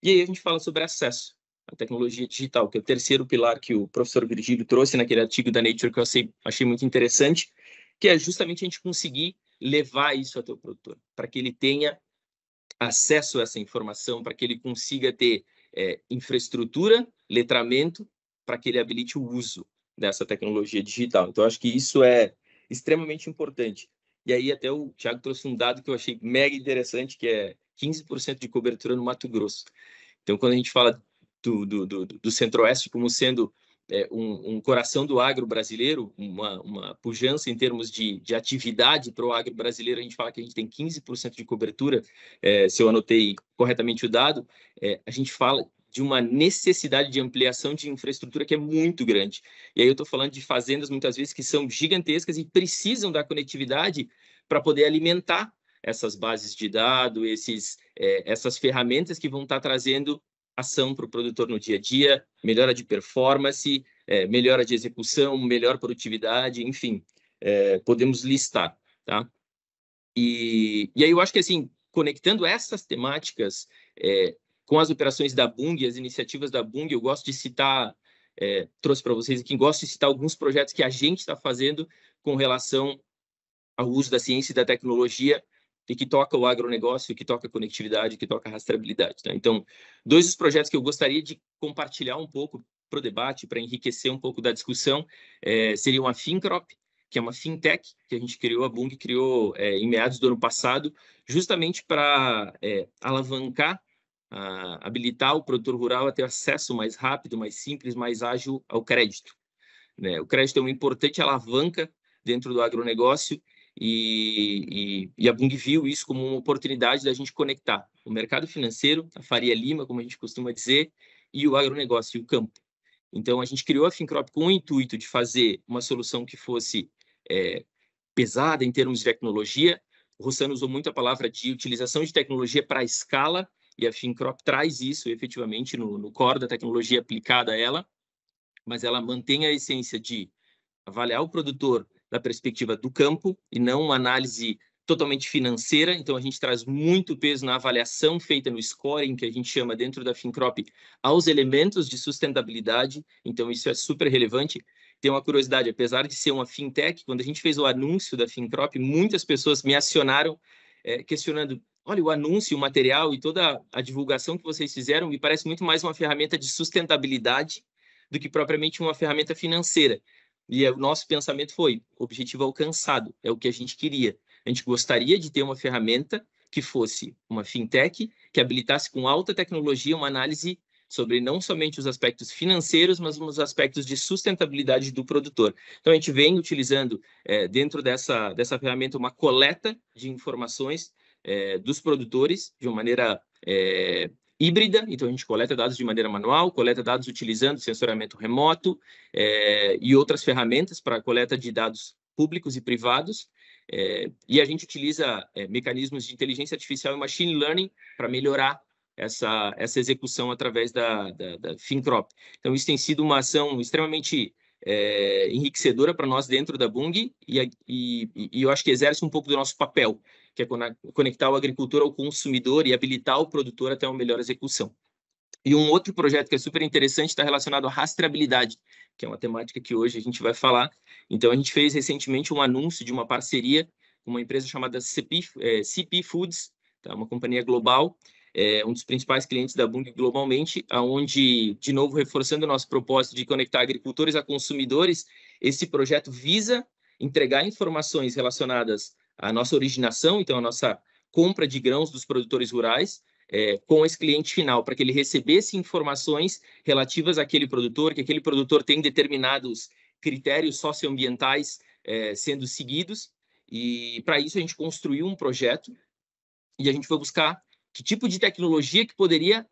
E aí a gente fala sobre acesso à tecnologia digital, que é o terceiro pilar que o professor Virgílio trouxe naquele artigo da Nature que eu achei muito interessante, que é justamente a gente conseguir levar isso ao teu produtor, para que ele tenha acesso a essa informação, para que ele consiga ter é, infraestrutura, letramento, para que ele habilite o uso dessa tecnologia digital. Então, acho que isso é extremamente importante. E aí, até o Thiago trouxe um dado que eu achei mega interessante, que é 15% de cobertura no Mato Grosso. Então, quando a gente fala do, do, do, do Centro-Oeste como sendo é, um, um, coração do agro brasileiro, uma, uma pujança em termos de, de atividade para o agro brasileiro. A gente fala que a gente tem 15% de cobertura, é, se eu anotei corretamente o dado, é, a gente fala de uma necessidade de ampliação de infraestrutura que é muito grande. E aí eu estou falando de fazendas, muitas vezes, que são gigantescas e precisam da conectividade para poder alimentar essas bases de dados, esses, é, essas ferramentas que vão estar tá trazendo ação para o produtor no dia a dia, melhora de performance, é, melhora de execução, melhor produtividade, enfim, é, podemos listar, tá? E, e aí eu acho que, assim, conectando essas temáticas é, com as operações da Bung, as iniciativas da Bung, eu gosto de citar, é, trouxe para vocês aqui, gosto de citar alguns projetos que a gente está fazendo com relação ao uso da ciência e da tecnologia e que toca o agronegócio, que toca conectividade, que toca rastreabilidade. Né? Então, dois dos projetos que eu gostaria de compartilhar um pouco para o debate, para enriquecer um pouco da discussão, é, eh, seriam a FinCrop, que é uma fintech que a gente criou, a Bung criou é, em meados do ano passado, justamente para é, eh, alavancar, a, habilitar o produtor rural a ter acesso mais rápido, mais simples, mais ágil ao crédito. Né? O crédito é uma importante alavanca dentro do agronegócio e, e, e a Bung viu isso como uma oportunidade da gente conectar o mercado financeiro, a Faria Lima, como a gente costuma dizer, e o agronegócio, e o campo. Então, a gente criou a FinCrop com o intuito de fazer uma solução que fosse é, pesada em termos de tecnologia. O Russano usou muito a palavra de utilização de tecnologia para escala, e a FinCrop traz isso efetivamente no, no core da tecnologia aplicada a ela, mas ela mantém a essência de avaliar o produtor da perspectiva do campo e não uma análise totalmente financeira, então a gente traz muito peso na avaliação feita no scoring, que a gente chama dentro da FinCrop, aos elementos de sustentabilidade, então isso é super relevante. Tem uma curiosidade, apesar de ser uma fintech, quando a gente fez o anúncio da FinCrop, muitas pessoas me acionaram é, questionando, olha, o anúncio, o material e toda a divulgação que vocês fizeram me parece muito mais uma ferramenta de sustentabilidade do que propriamente uma ferramenta financeira. E é, o nosso pensamento foi: objetivo alcançado, é o que a gente queria. A gente gostaria de ter uma ferramenta que fosse uma fintech, que habilitasse com alta tecnologia uma análise sobre não somente os aspectos financeiros, mas os aspectos de sustentabilidade do produtor. Então, a gente vem utilizando é, dentro dessa, dessa ferramenta uma coleta de informações é, dos produtores de uma maneira é, híbrida, então a gente coleta dados de maneira manual, coleta dados utilizando sensoramento remoto é, e outras ferramentas para coleta de dados públicos e privados, é, e a gente utiliza é, mecanismos de inteligência artificial e machine learning para melhorar essa, essa execução através da, da, da FinCrop. Então, isso tem sido uma ação extremamente é, enriquecedora para nós dentro da Bung e, e, e, eu acho que exerce um pouco do nosso papel, que é conectar o agricultor ao consumidor e habilitar o produtor até uma melhor execução. E um outro projeto que é super interessante está relacionado à rastreabilidade, que é uma temática que hoje a gente vai falar. Então, a gente fez recentemente um anúncio de uma parceria com uma empresa chamada CP, é, CP Foods, tá? uma companhia global, é, um dos principais clientes da Bung globalmente, aonde, de novo, reforçando o nosso propósito de conectar agricultores a consumidores, esse projeto visa entregar informações relacionadas a nossa originação, então a nossa compra de grãos dos produtores rurais, é, com esse cliente final, para que ele recebesse informações relativas àquele produtor, que aquele produtor tem determinados critérios socioambientais é, sendo seguidos. E para isso a gente construiu um projeto e a gente foi buscar que tipo de tecnologia que poderia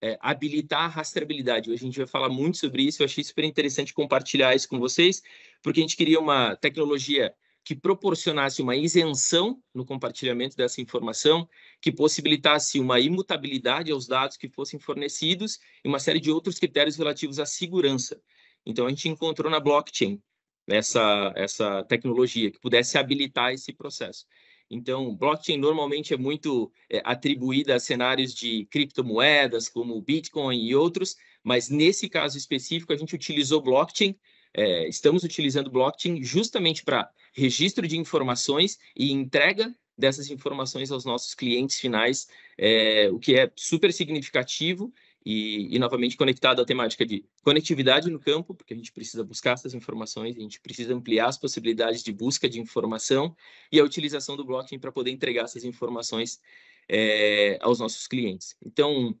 é, habilitar a rastreabilidade. Hoje a gente vai falar muito sobre isso, eu achei super interessante compartilhar isso com vocês, porque a gente queria uma tecnologia que proporcionasse uma isenção no compartilhamento dessa informação, que possibilitasse uma imutabilidade aos dados que fossem fornecidos e uma série de outros critérios relativos à segurança. Então, a gente encontrou na blockchain essa, essa tecnologia que pudesse habilitar esse processo. Então, blockchain normalmente é muito é, atribuída a cenários de criptomoedas, como o Bitcoin e outros, mas nesse caso específico, a gente utilizou blockchain é, estamos utilizando blockchain justamente para registro de informações e entrega dessas informações aos nossos clientes finais, é, o que é super significativo e, e, novamente conectado à temática de conectividade no campo, porque a gente precisa buscar essas informações, a gente precisa ampliar as possibilidades de busca de informação e a utilização do blockchain para poder entregar essas informações é, aos nossos clientes. Então,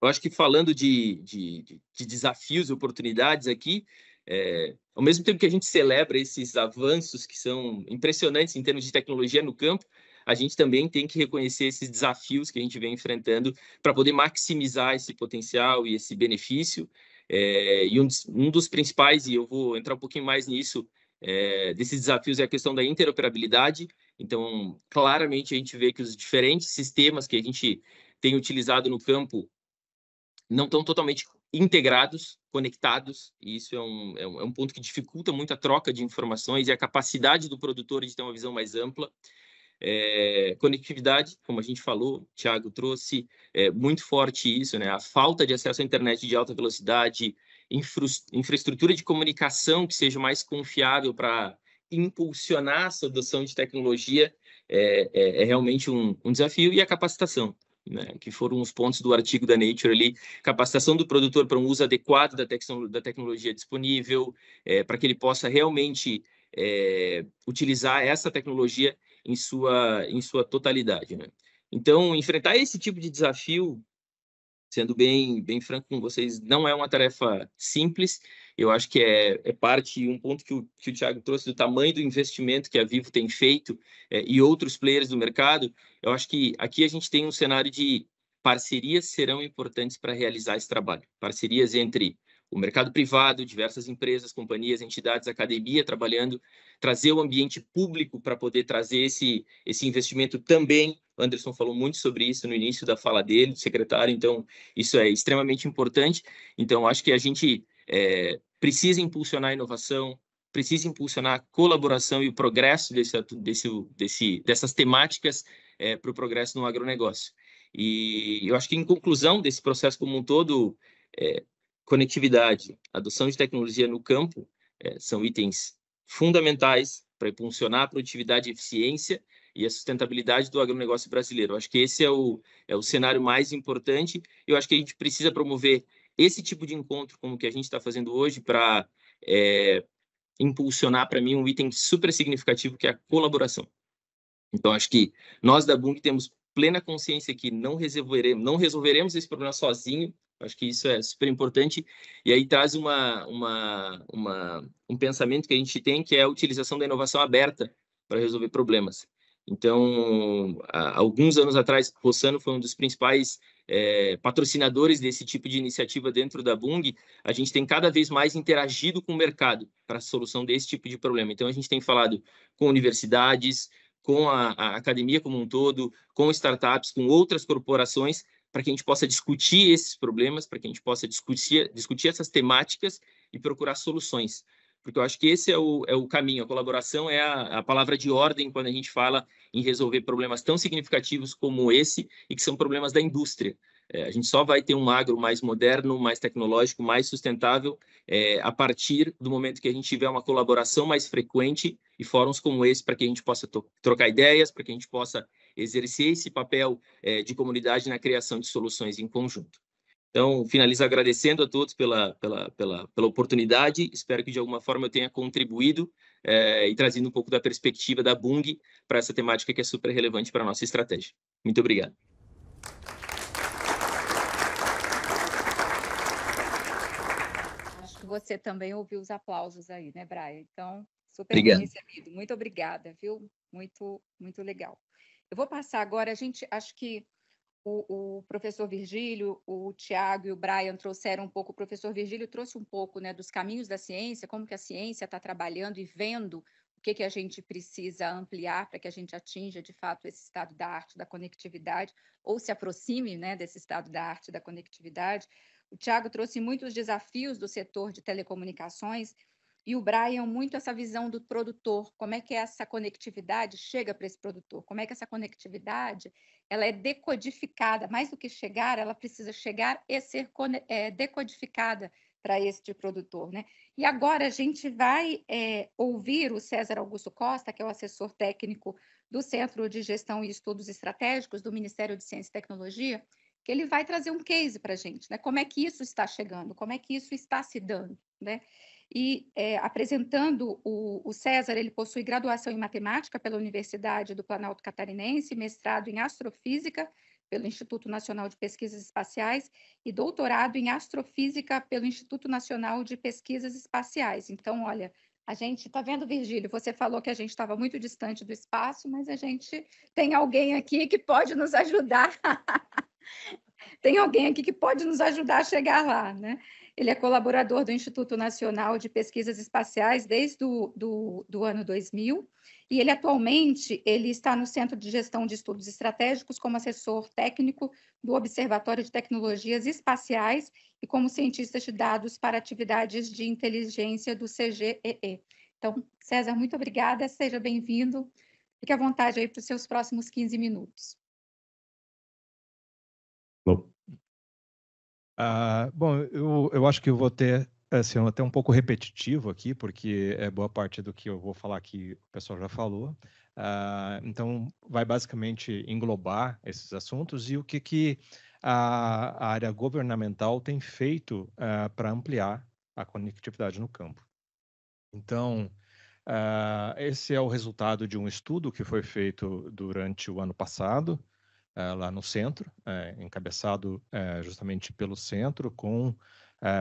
eu acho que falando de, de, de desafios e oportunidades aqui, é, ao mesmo tempo que a gente celebra esses avanços que são impressionantes em termos de tecnologia no campo, a gente também tem que reconhecer esses desafios que a gente vem enfrentando para poder maximizar esse potencial e esse benefício. É, e um, um, dos principais, e eu vou entrar um pouquinho mais nisso, é, desses desafios é a questão da interoperabilidade. Então, claramente a gente vê que os diferentes sistemas que a gente tem utilizado no campo não estão totalmente integrados, conectados, e isso é um, é um, é um ponto que dificulta muito a troca de informações e a capacidade do produtor de ter uma visão mais ampla. É, conectividade, como a gente falou, o Thiago trouxe é, muito forte isso, né? A falta de acesso à internet de alta velocidade, infra infraestrutura de comunicação que seja mais confiável para impulsionar a adoção de tecnologia é, é, é realmente um, um, desafio e a capacitação né, que foram os pontos do artigo da Nature ali, capacitação do produtor para um uso adequado da, tec da tecnologia disponível, é, para que ele possa realmente é, utilizar essa tecnologia em sua, em sua totalidade. Né? Então, enfrentar esse tipo de desafio sendo bem, bem franco com vocês, não é uma tarefa simples. Eu acho que é, é parte, um ponto que o, que o Thiago trouxe do tamanho do investimento que a Vivo tem feito é, e outros players do mercado. Eu acho que aqui a gente tem um cenário de parcerias serão importantes para realizar esse trabalho. Parcerias entre o mercado privado, diversas empresas, companhias, entidades, academia trabalhando, trazer o ambiente público para poder trazer esse, esse investimento também. O Anderson falou muito sobre isso no início da fala dele, do secretário, então isso é extremamente importante. Então, acho que a gente é, precisa impulsionar a inovação, precisa impulsionar a colaboração e o progresso desse, desse, desse, dessas temáticas é, para o progresso no agronegócio. E eu acho que, em conclusão desse processo como um todo, é, Conectividade, adoção de tecnologia no campo é, são itens fundamentais para impulsionar a produtividade eficiência e a sustentabilidade do agronegócio brasileiro. Eu acho que esse é o, é o cenário mais importante. Eu acho que a gente precisa promover esse tipo de encontro, como que a gente está fazendo hoje, para é, impulsionar para mim um item super significativo que é a colaboração. Então, acho que nós da Bung temos plena consciência que não resolveremos, não resolveremos esse problema sozinho, Acho que isso é super importante. E aí traz uma, uma, uma, um pensamento que a gente tem, que é a utilização da inovação aberta para resolver problemas. Então, há, alguns anos atrás, Rossano foi um dos principais é, patrocinadores desse tipo de iniciativa dentro da Bung. A gente tem cada vez mais interagido com o mercado para a solução desse tipo de problema. Então, a gente tem falado com universidades, com a, a, academia como um todo, com startups, com outras corporações, para que a gente possa discutir esses problemas, para que a gente possa discutir, discutir essas temáticas e procurar soluções. Porque eu acho que esse é o, é o caminho, a colaboração é a, a palavra de ordem quando a gente fala em resolver problemas tão significativos como esse e que são problemas da indústria. É, a gente só vai ter um agro mais moderno, mais tecnológico, mais sustentável é, a partir do momento que a gente tiver uma colaboração mais frequente e fóruns como esse para que a gente possa trocar ideias, para que a gente possa exercer esse papel é, de comunidade na criação de soluções em conjunto. Então, finalizo agradecendo a todos pela, pela, pela, pela oportunidade. Espero que, de alguma forma, eu tenha contribuído é, e trazido um pouco da perspectiva da Bung para essa temática que é super relevante para a nossa estratégia. Muito obrigado. Acho que você também ouviu os aplausos aí, né, Brian? Então, super obrigado. recebido. Muito obrigada, viu? Muito, muito legal. Eu vou passar agora, a gente acho que o, o professor Virgílio, o Tiago e o Brian trouxeram um pouco, o professor Virgílio trouxe um pouco né, dos caminhos da ciência, como que a ciência está trabalhando e vendo o que, que a gente precisa ampliar para que a gente atinja, de fato, esse estado da arte, da conectividade, ou se aproxime né, desse estado da arte, da conectividade. O Tiago trouxe muitos desafios do setor de telecomunicações, e o Brian muito essa visão do produtor, como é que essa conectividade chega para esse produtor, como é que essa conectividade ela é decodificada, mais do que chegar, ela precisa chegar e ser é, decodificada para este produtor. Né? E agora a gente vai é, ouvir o César Augusto Costa, que é o assessor técnico do Centro de Gestão e Estudos Estratégicos do Ministério de Ciência e Tecnologia, que ele vai trazer um case para a gente, né? como é que isso está chegando, como é que isso está se dando. Né? e é, apresentando o, o, César, ele possui graduação em matemática pela Universidade do Planalto Catarinense, mestrado em astrofísica pelo Instituto Nacional de Pesquisas Espaciais e doutorado em astrofísica pelo Instituto Nacional de Pesquisas Espaciais. Então, olha, a gente está vendo, Virgílio, você falou que a gente estava muito distante do espaço, mas a gente tem alguém aqui que pode nos ajudar. tem alguém aqui que pode nos ajudar a chegar lá, né? Ele é colaborador do Instituto Nacional de Pesquisas Espaciais desde o do, do ano 2000 e ele atualmente ele está no Centro de Gestão de Estudos Estratégicos como assessor técnico do Observatório de Tecnologias Espaciais e como cientista de dados para atividades de inteligência do CGEE. Então, César, muito obrigada, seja bem-vindo. Fique à vontade aí para os seus próximos 15 minutos. Não. Ah, bom, eu, eu acho que eu vou ter assim, até um pouco repetitivo aqui, porque é boa parte do que eu vou falar aqui o pessoal já falou. Ah, então, vai basicamente englobar esses assuntos e o que, que a, a área governamental tem feito ah, para ampliar a conectividade no campo. Então, esse é o resultado de um estudo que foi feito durante o ano passado, eh, lá no centro, eh, encabeçado eh, justamente pelo centro, com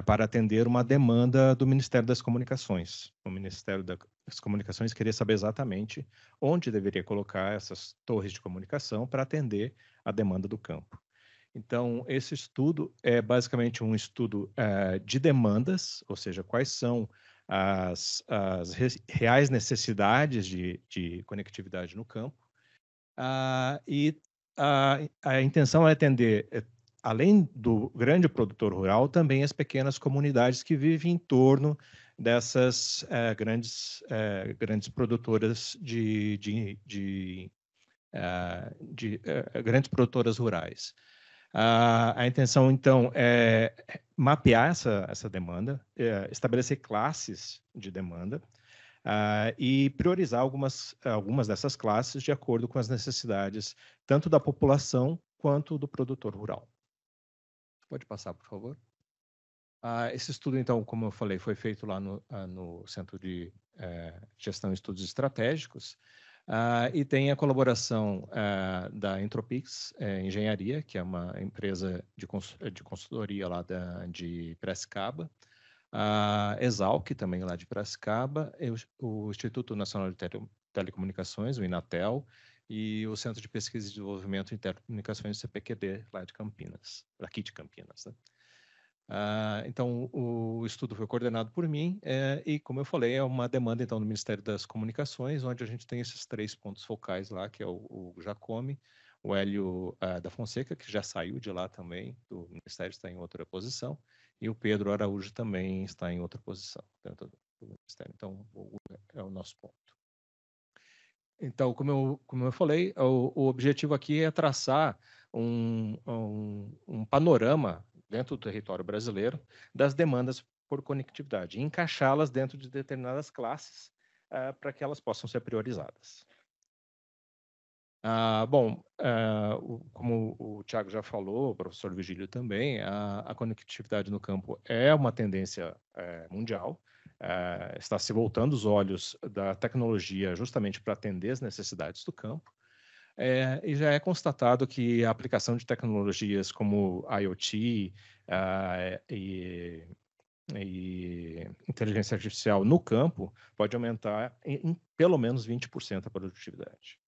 para atender uma demanda do Ministério das Comunicações. O Ministério das Comunicações queria saber exatamente onde deveria colocar essas torres de comunicação para atender a demanda do campo. Então, esse estudo é basicamente um estudo de demandas, ou seja, quais são as, as reais necessidades de, de, conectividade no campo, uh, e a, a intenção é atender, é, além do grande produtor rural, também as pequenas comunidades que vivem em torno dessas é, grandes, é, grandes produtoras de, de, de, uh, de uh, grandes produtoras rurais. Uh, a intenção, então, é mapear essa, essa demanda, estabelecer classes de demanda, uh, e priorizar algumas, algumas dessas classes de acordo com as necessidades tanto da população quanto do produtor rural. Pode passar, por favor. Uh, esse estudo, então, como eu falei, foi feito lá no, uh, no Centro de eh, Gestão e Estudos Estratégicos e tem a colaboração da Entropix é, Engenharia, que é uma empresa de, cons de consultoria lá da, de Piracicaba, a Exalc, também lá de Piracicaba, o Instituto Nacional de Telecomunicações, o Inatel, e o Centro de Pesquisa e Desenvolvimento em Telecomunicações, o CPQD, lá de Campinas, aqui de Campinas. Né? Ah, então, o estudo foi coordenado por mim é, e, como eu falei, é uma demanda então do Ministério das Comunicações, onde a gente tem esses três pontos focais lá, que é o, o Jacome, o Hélio ah, da Fonseca, que já saiu de lá também, do Ministério está em outra posição, e o Pedro Araújo também está em outra posição dentro do Ministério. Então, é o nosso ponto. Então, como eu, como eu falei, o, o objetivo aqui é traçar um, um, um panorama dentro do território brasileiro das demandas por conectividade, encaixá-las dentro de determinadas classes uh, para que elas possam ser priorizadas. Ah, bom, eh, como o Tiago já falou, o professor Vigílio também, a, a conectividade no campo é uma tendência é, mundial, é, está se voltando os olhos da tecnologia justamente para atender as necessidades do campo, é, e já é constatado que a aplicação de tecnologias como IoT e, e inteligência artificial no campo pode aumentar em, em pelo menos 20% a produtividade.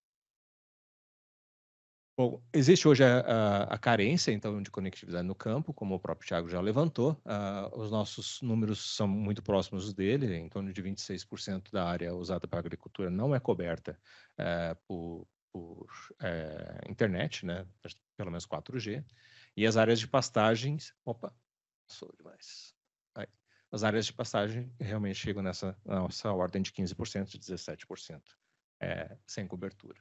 Bom, existe hoje a, a, a, carência, então, de conectividade no campo, como o próprio Tiago já levantou. Uh, os nossos números são muito próximos dele, em torno de 26% da área usada para agricultura não é coberta uh, por, por uh, internet, né? pelo menos 4G. E as áreas de pastagens... Opa, sou demais. Aí. As áreas de pastagem realmente chegam nessa nossa ordem de 15%, 17% é, sem cobertura.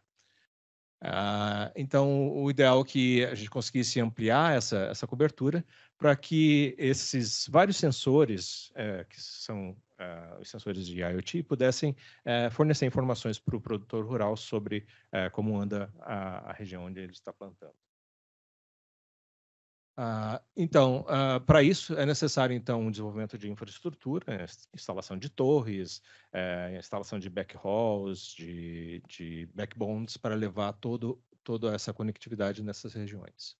Ah, então, o ideal é que a gente conseguisse ampliar essa, essa cobertura para que esses vários sensores, é, que são é, os sensores de IoT, pudessem é, fornecer informações para o produtor rural sobre eh, como anda a, a região onde ele está plantando. Ah, então, ah, para isso é necessário então um desenvolvimento de infraestrutura, é, instalação de torres, é, instalação de backhauls, de, de backbones para levar todo, toda essa conectividade nessas regiões.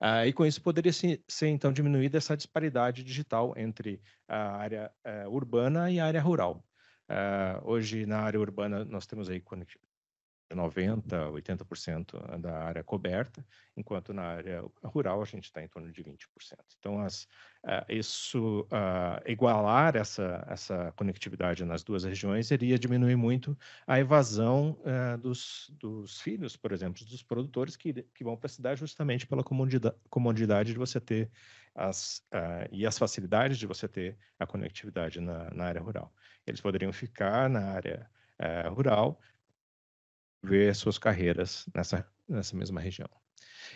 Ah, e com isso poderia se, ser então diminuída essa disparidade digital entre a área é, urbana e a área rural. hoje na área urbana nós temos aí 90, 80% da área coberta, enquanto na área rural a gente está em torno de 20%. Então, as, uh, isso uh, igualar essa, essa conectividade nas duas regiões iria diminuir muito a evasão uh, dos, dos filhos, por exemplo, dos produtores que, que vão para a cidade justamente pela comodidade, comodidade de você ter as, e as facilidades de você ter a conectividade na, na área rural. Eles poderiam ficar na área rural, ver suas carreiras nessa, nessa mesma região.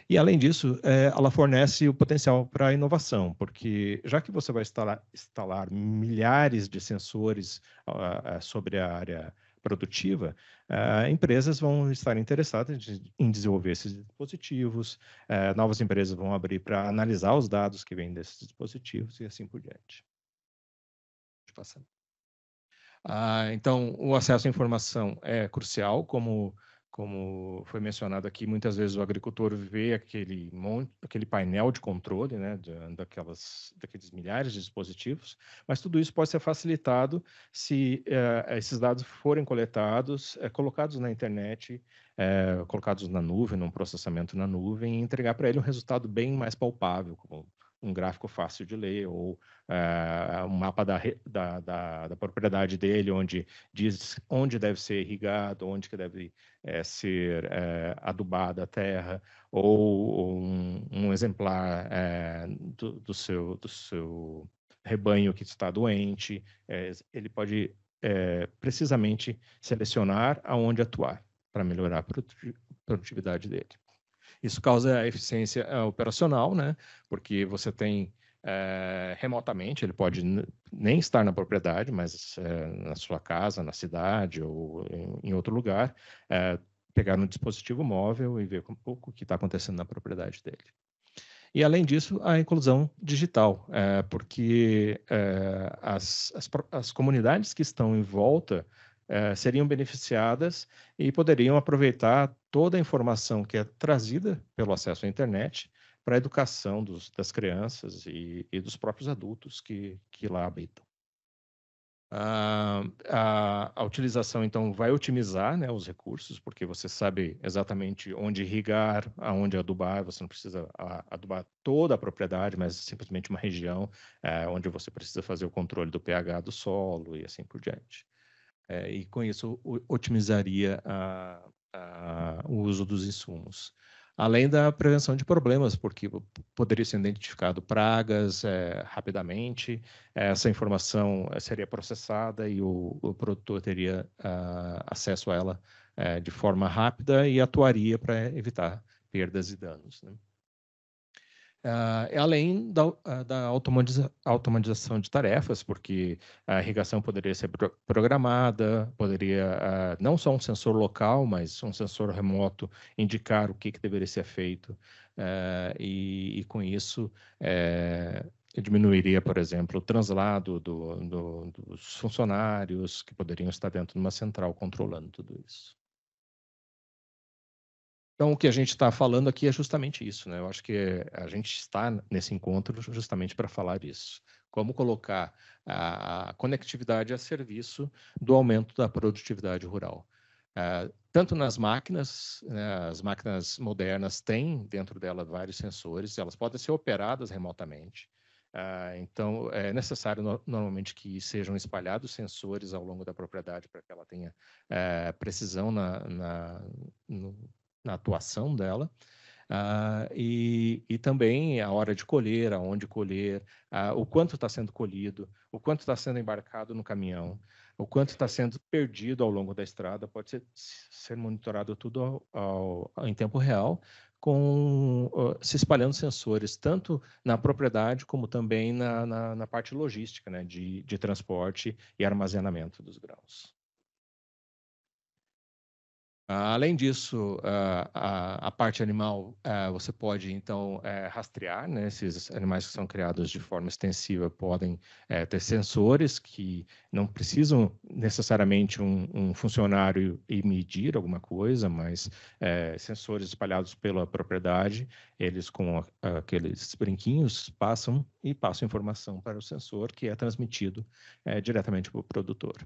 E, além disso, é, ela fornece o potencial para inovação, porque já que você vai instalar, instalar milhares de sensores uh, sobre a área produtiva, uh, empresas vão estar interessadas de, em desenvolver esses dispositivos, uh, novas empresas vão abrir para analisar os dados que vêm desses dispositivos e assim por diante. Deixa eu passar. Ah, então, o acesso à informação é crucial, como, como foi mencionado aqui, muitas vezes o agricultor vê aquele, monte, aquele painel de controle né, daquelas, daqueles milhares de dispositivos, mas tudo isso pode ser facilitado se eh, esses dados forem coletados, eh, colocados na internet, eh, colocados na nuvem, num processamento na nuvem, e entregar para ele um resultado bem mais palpável, como um gráfico fácil de ler ou uh, um mapa da, da, da, da, propriedade dele, onde diz onde deve ser irrigado, onde que deve é, ser é, adubada a terra, ou, um, um exemplar é, do, do, seu, do seu rebanho que está doente. ele pode precisamente selecionar aonde atuar para melhorar a produtividade dele. Isso causa eficiência eh, operacional, né? Porque você tem é, remotamente, ele pode nem estar na propriedade, mas é, na sua casa, na cidade ou em, em outro lugar, é, pegar um dispositivo móvel e ver um pouco o que está acontecendo na propriedade dele. E, além disso, a inclusão digital, porque as, as, as comunidades que estão em volta eh, seriam beneficiadas e poderiam aproveitar toda a informação que é trazida pelo acesso à internet para a educação dos, das crianças e, e, dos próprios adultos que, que lá habitam. Ah, a, a, utilização, então, vai otimizar né, os recursos, porque você sabe exatamente onde irrigar, aonde adubar, você não precisa adubar toda a propriedade, mas simplesmente uma região é, onde você precisa fazer o controle do pH do solo e assim por diante é, e com isso otimizaria a, a, o uso dos insumos. Além da prevenção de problemas, porque poderia ser identificado pragas é, rapidamente, essa informação é, seria processada e o, o produtor teria ah, acesso a ela é, de forma rápida e atuaria para evitar perdas e danos. Né? Uh, além da, uh, da automatiza automatização de tarefas, porque a irrigação poderia ser pro programada, poderia uh, não só um sensor local, mas um sensor remoto indicar o que, que deveria ser feito, e, e, com isso eh, diminuiria, por exemplo, o translado do, do, dos funcionários que poderiam estar dentro de uma central controlando tudo isso. Então, o que a gente está falando aqui é justamente isso, né? Eu acho que a gente está nesse encontro justamente para falar disso. Como colocar a conectividade a serviço do aumento da produtividade rural. Uh, tanto nas máquinas, né, as máquinas modernas têm dentro dela vários sensores, elas podem ser operadas remotamente. Uh, então, é necessário no, normalmente que sejam espalhados sensores ao longo da propriedade para que ela tenha uh, precisão na, na, no, na atuação dela. Uh, e, e, também a hora de colher, aonde colher, uh, o quanto está sendo colhido, o quanto está sendo embarcado no caminhão, o quanto está sendo perdido ao longo da estrada, pode ser, ser monitorado tudo ao, ao, em tempo real, com uh, se espalhando sensores tanto na propriedade como também na, na, na parte logística, né, de, de transporte e armazenamento dos grãos. Ah, além disso, ah, a, parte animal ah, você pode então eh, rastrear, né? esses animais que são criados de forma extensiva podem eh, ter sensores que não precisam necessariamente um, funcionário e medir alguma coisa, mas eh, sensores espalhados pela propriedade, eles com aqueles brinquinhos passam e passam informação para o sensor que é transmitido diretamente para o produtor.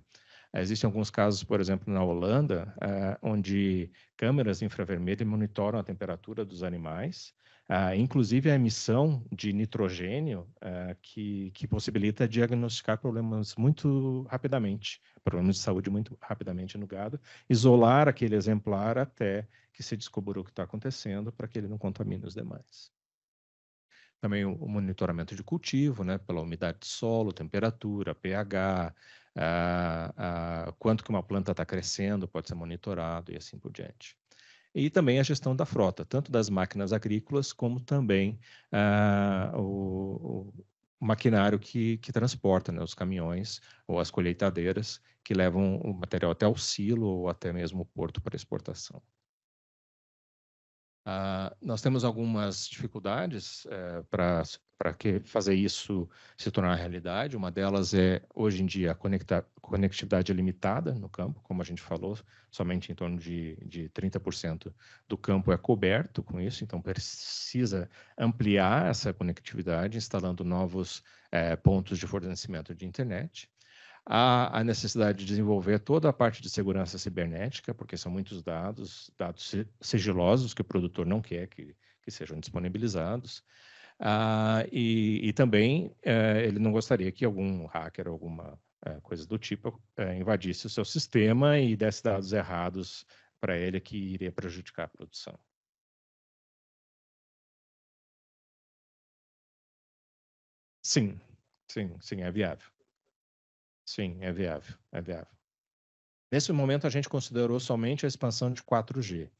Existem alguns casos, por exemplo, na Holanda, eh, onde câmeras infravermelhas monitoram a temperatura dos animais, ah, inclusive a emissão de nitrogênio, eh, que, que possibilita diagnosticar problemas muito rapidamente, problemas de saúde muito rapidamente no gado, isolar aquele exemplar até que se descobrir o que está acontecendo, para que ele não contamine os demais também o monitoramento de cultivo, né, pela umidade do solo, temperatura, pH, ah, ah, quanto que uma planta está crescendo, pode ser monitorado e assim por diante. E também a gestão da frota, tanto das máquinas agrícolas como também ah, o, o, maquinário que, que transporta, né, os caminhões ou as colheitadeiras que levam o material até o silo ou até mesmo o porto para exportação. Uh, nós temos algumas dificuldades uh, para para fazer isso se tornar realidade. Uma delas é, hoje em dia, a conectividade limitada no campo, como a gente falou, somente em torno de, de 30% do campo é coberto com isso, então precisa ampliar essa conectividade, instalando novos é, pontos de fornecimento de internet. Há a necessidade de desenvolver toda a parte de segurança cibernética, porque são muitos dados, dados sigilosos que o produtor não quer que, que sejam disponibilizados. Ah, e, e, também eh, ele não gostaria que algum hacker, alguma eh, coisa do tipo, eh, invadisse o seu sistema e desse dados errados para ele que iria prejudicar a produção. Sim, sim, sim, é viável. Sim, é viável, é viável. Nesse momento, a gente considerou somente a expansão de 4G.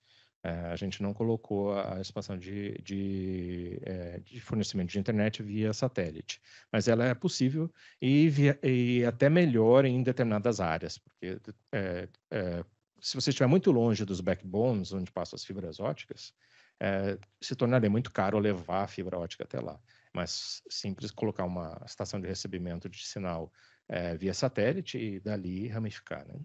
É, a gente não colocou a expansão de, de, é, de, fornecimento de internet via satélite, mas ela é possível e, via, e até melhor em determinadas áreas, porque é, é, se você estiver muito longe dos backbones, onde passam as fibras óticas, é, se tornaria muito caro levar a fibra ótica até lá. Mas simples colocar uma estação de recebimento de sinal é, via satélite e dali ramificar, né?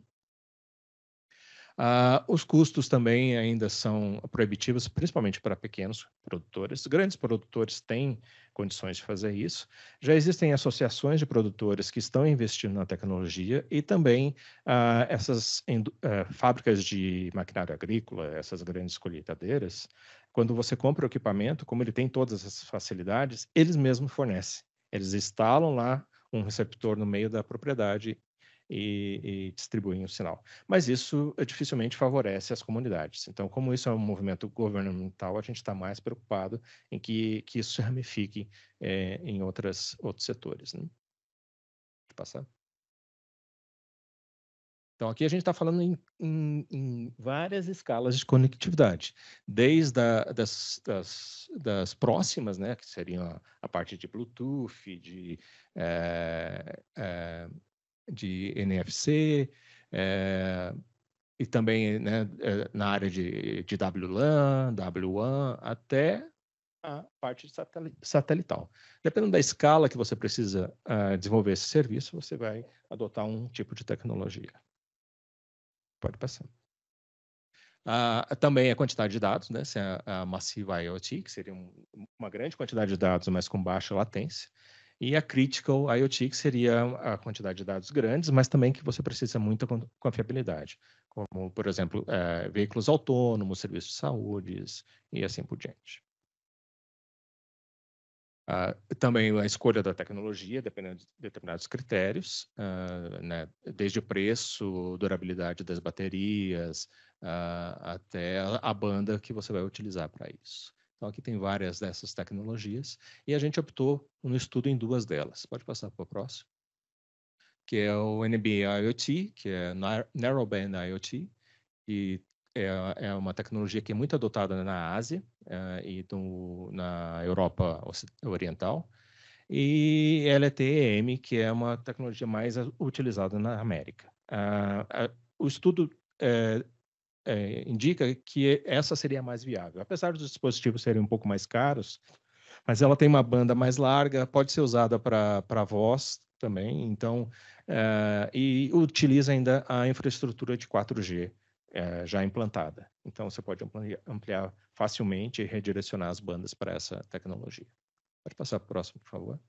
Uh, os custos também ainda são proibitivos, principalmente para pequenos produtores. Grandes produtores têm condições de fazer isso. Já existem associações de produtores que estão investindo na tecnologia e também uh, essas uh, fábricas de maquinário agrícola, essas grandes colheitadeiras, quando você compra o equipamento, como ele tem todas essas facilidades, eles mesmos fornecem. Eles instalam lá um receptor no meio da propriedade e, e distribuem o sinal. Mas isso eh, dificilmente favorece as comunidades. Então, como isso é um movimento governamental, a gente está mais preocupado em que, que isso se ramifique é, em outras, outros setores. Né? Deixa eu passar. Então, aqui a gente está falando em, em, em, várias escalas de conectividade, desde a, das, das, das, próximas, né, que seriam a, a parte de Bluetooth, de é, é, de NFC, é, eh, e também né, eh, na área de, de WLAN, WAN, até a parte de satelital. Dependendo da escala que você precisa uh, desenvolver esse serviço, você vai adotar um tipo de tecnologia. Pode passar. Uh, também a quantidade de dados, né? Se é a, a massiva IoT, que seria um, uma grande quantidade de dados, mas com baixa latência. E a critical IoT, que seria a quantidade de dados grandes, mas também que você precisa muita confiabilidade, como, por exemplo, é, veículos autônomos, serviços de saúde e assim por diante. Uh, também a escolha da tecnologia, dependendo de determinados critérios, uh, né? desde o preço, durabilidade das baterias, uh, até a banda que você vai utilizar para isso. Então, aqui tem várias dessas tecnologias e a gente optou no estudo em duas delas. Pode passar para o próximo. Que é o NB IoT, que é Narrowband IoT, e é, é, uma tecnologia que é muito adotada na Ásia eh, e do, na Europa Oriental. E LTEM, que é uma tecnologia mais utilizada na América. Ah, o estudo eh, é, indica que essa seria a mais viável. Apesar dos dispositivos serem um pouco mais caros, mas ela tem uma banda mais larga, pode ser usada para voz também, então, é, e utiliza ainda a infraestrutura de 4G é, eh, já implantada. Então, você pode ampliar, facilmente e redirecionar as bandas para essa tecnologia. Pode passar para o próximo, por favor.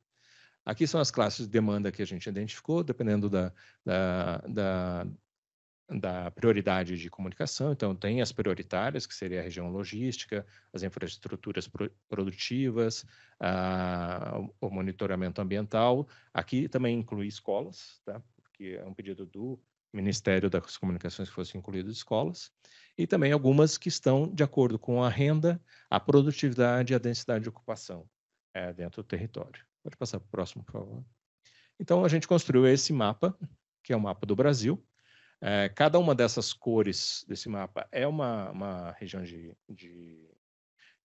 Aqui são as classes de demanda que a gente identificou, dependendo da, da, da, da prioridade de comunicação, então tem as prioritárias, que seria a região logística, as infraestruturas produtivas, a, o monitoramento ambiental. Aqui também inclui escolas, tá? porque é um pedido do Ministério das Comunicações que fossem incluídas escolas, e também algumas que estão de acordo com a renda, a produtividade e a densidade de ocupação é, dentro do território. Pode passar para o próximo, por favor. Então, a gente construiu esse mapa, que é o mapa do Brasil, é, cada uma dessas cores desse mapa é uma, uma região de, de,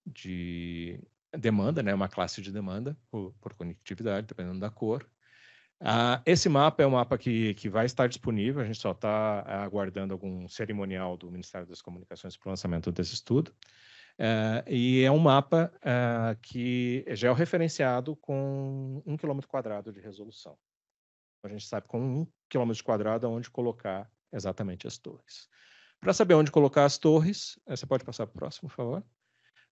de demanda, né? uma classe de demanda por, por conectividade, dependendo da cor. Ah, esse mapa é um mapa que, que vai estar disponível, a gente só está aguardando algum cerimonial do Ministério das Comunicações para o lançamento desse estudo. Uh, e é um mapa uh, que é georreferenciado com um quilômetro quadrado de resolução. A gente sabe com um quilômetro quadrado onde colocar exatamente as torres. Para saber onde colocar as torres, eh, você pode passar para o próximo, por favor.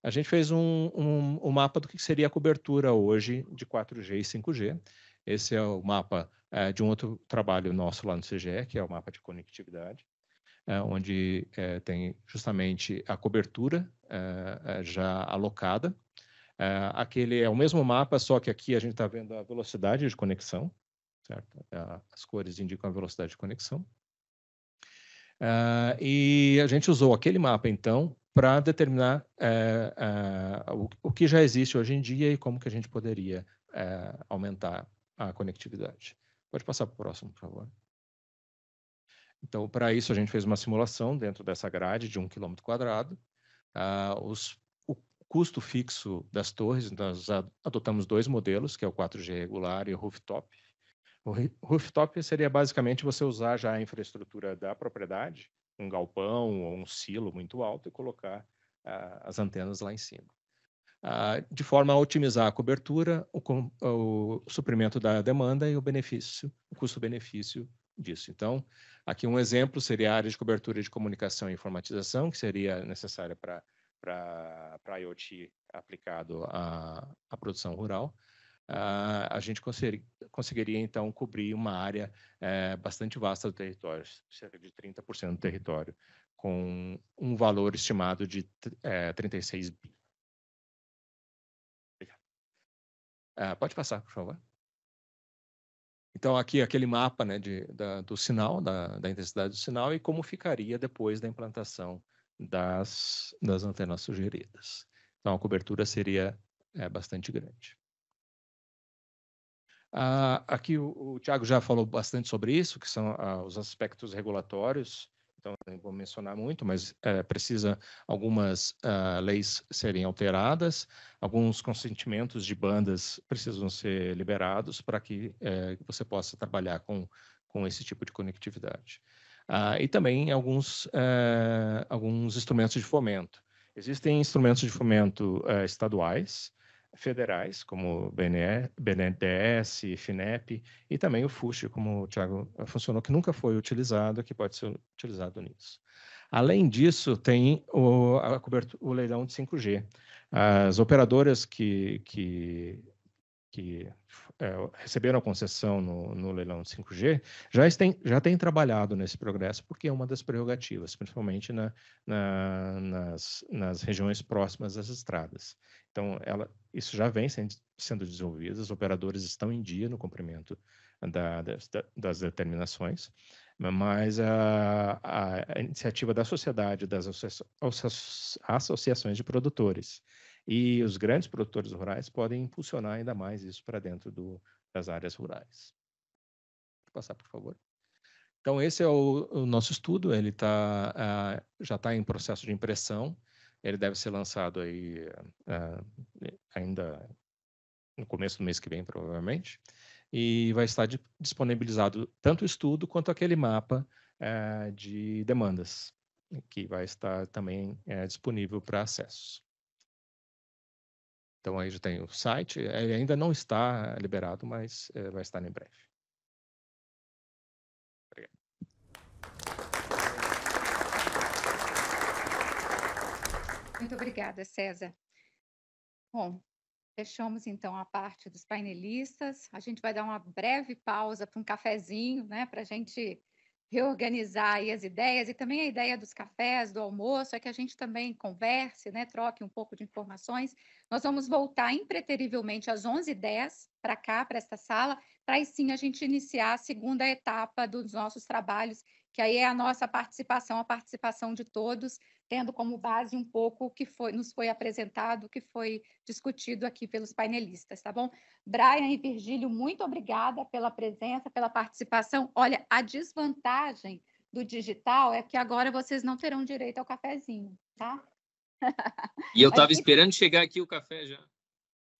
A gente fez um, um, um, mapa do que seria a cobertura hoje de 4G e 5G. Esse é o mapa é, de um outro trabalho nosso lá no CGE, que é o mapa de conectividade, é, onde é, tem justamente a cobertura já alocada. aquele é o mesmo mapa, só que aqui a gente está vendo a velocidade de conexão, certo? As cores indicam a velocidade de conexão. Uh, e a gente usou aquele mapa, então, para determinar uh, uh, o, o, que já existe hoje em dia e como que a gente poderia eh, aumentar a conectividade. Pode passar para o próximo, por favor. Então, para isso, a gente fez uma simulação dentro dessa grade de um quilômetro quadrado. Ah, os, o custo fixo das torres, nós adotamos dois modelos, que é o 4G regular e o rooftop. O rooftop seria basicamente você usar já a infraestrutura da propriedade, um galpão ou um silo muito alto e colocar ah, as antenas lá em cima. Ah, de forma a otimizar a cobertura, o, o, suprimento da demanda e o benefício, o custo-benefício disso. Então, aqui um exemplo seria a área de cobertura de comunicação e informatização, que seria necessária para para IoT aplicado à produção rural. Ah, a gente conseguiria então cobrir uma área eh, bastante vasta do território, cerca de 30% do território, com um valor estimado de 36 eh, bi. Ah, pode passar, por favor. Então, aqui aquele mapa né, de, da, do sinal, da, da, intensidade do sinal e como ficaria depois da implantação das, das antenas sugeridas. Então, a cobertura seria é, bastante grande. Ah, aqui o, o Tiago já falou bastante sobre isso, que são ah, os aspectos regulatórios, então não vou mencionar muito, mas é, precisa algumas ah, leis serem alteradas, alguns consentimentos de bandas precisam ser liberados para que é, você possa trabalhar com, com esse tipo de conectividade. Ah, e também alguns, é, alguns instrumentos de fomento. Existem instrumentos de fomento é, estaduais, federais, como BNE, BNDES, FINEP, e também o FUSH, como o Thiago eh, funcionou, que nunca foi utilizado, que pode ser utilizado nisso. Além disso, tem o, o leilão de 5G. As operadoras que, que, que é, receberam a concessão no, no leilão de 5G, já têm já tem trabalhado nesse progresso, porque é uma das prerrogativas, principalmente na, na, nas, nas regiões próximas das estradas. Então, ela, isso já vem sendo, sendo desenvolvido, os operadores estão em dia no cumprimento da, das, das determinações, mas a, a, iniciativa da sociedade, das associa associações de produtores, e os grandes produtores rurais podem impulsionar ainda mais isso para dentro do, das áreas rurais. Vou passar, por favor. Então, esse é o, o nosso estudo, ele tá, ah, já está em processo de impressão, ele deve ser lançado aí ah, ainda no começo do mês que vem, provavelmente, e vai estar de, disponibilizado tanto o estudo quanto aquele mapa ah, de demandas, que vai estar também eh, disponível para acessos. Então aí já tem o site, é, ele ainda não está liberado, mas é, vai estar em breve. Obrigado. Muito obrigada, César. Bom, fechamos então a parte dos painelistas. A gente vai dar uma breve pausa para um cafezinho, né, para a gente reorganizar as ideias e também a ideia dos cafés, do almoço, é que a gente também converse, né, troque um pouco de informações. Nós vamos voltar impreterivelmente às 11h10 para cá, para esta sala, para aí sim a gente iniciar a segunda etapa dos nossos trabalhos, que aí é a nossa participação, a participação de todos, tendo como base um pouco o que foi, nos foi apresentado, o que foi discutido aqui pelos painelistas, tá bom? Brian e Virgílio, muito obrigada pela presença, pela participação. Olha, a desvantagem do digital é que agora vocês não terão direito ao cafezinho, tá? E eu estava esperando chegar aqui o café já.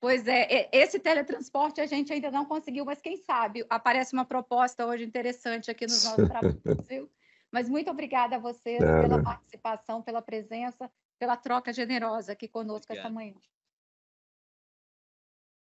Pois é, esse teletransporte a gente ainda não conseguiu, mas quem sabe aparece uma proposta hoje interessante aqui nos nossos trabalhos, viu? Mas muito obrigada a vocês pela participação, pela presença, pela troca generosa aqui conosco Obrigado. essa manhã.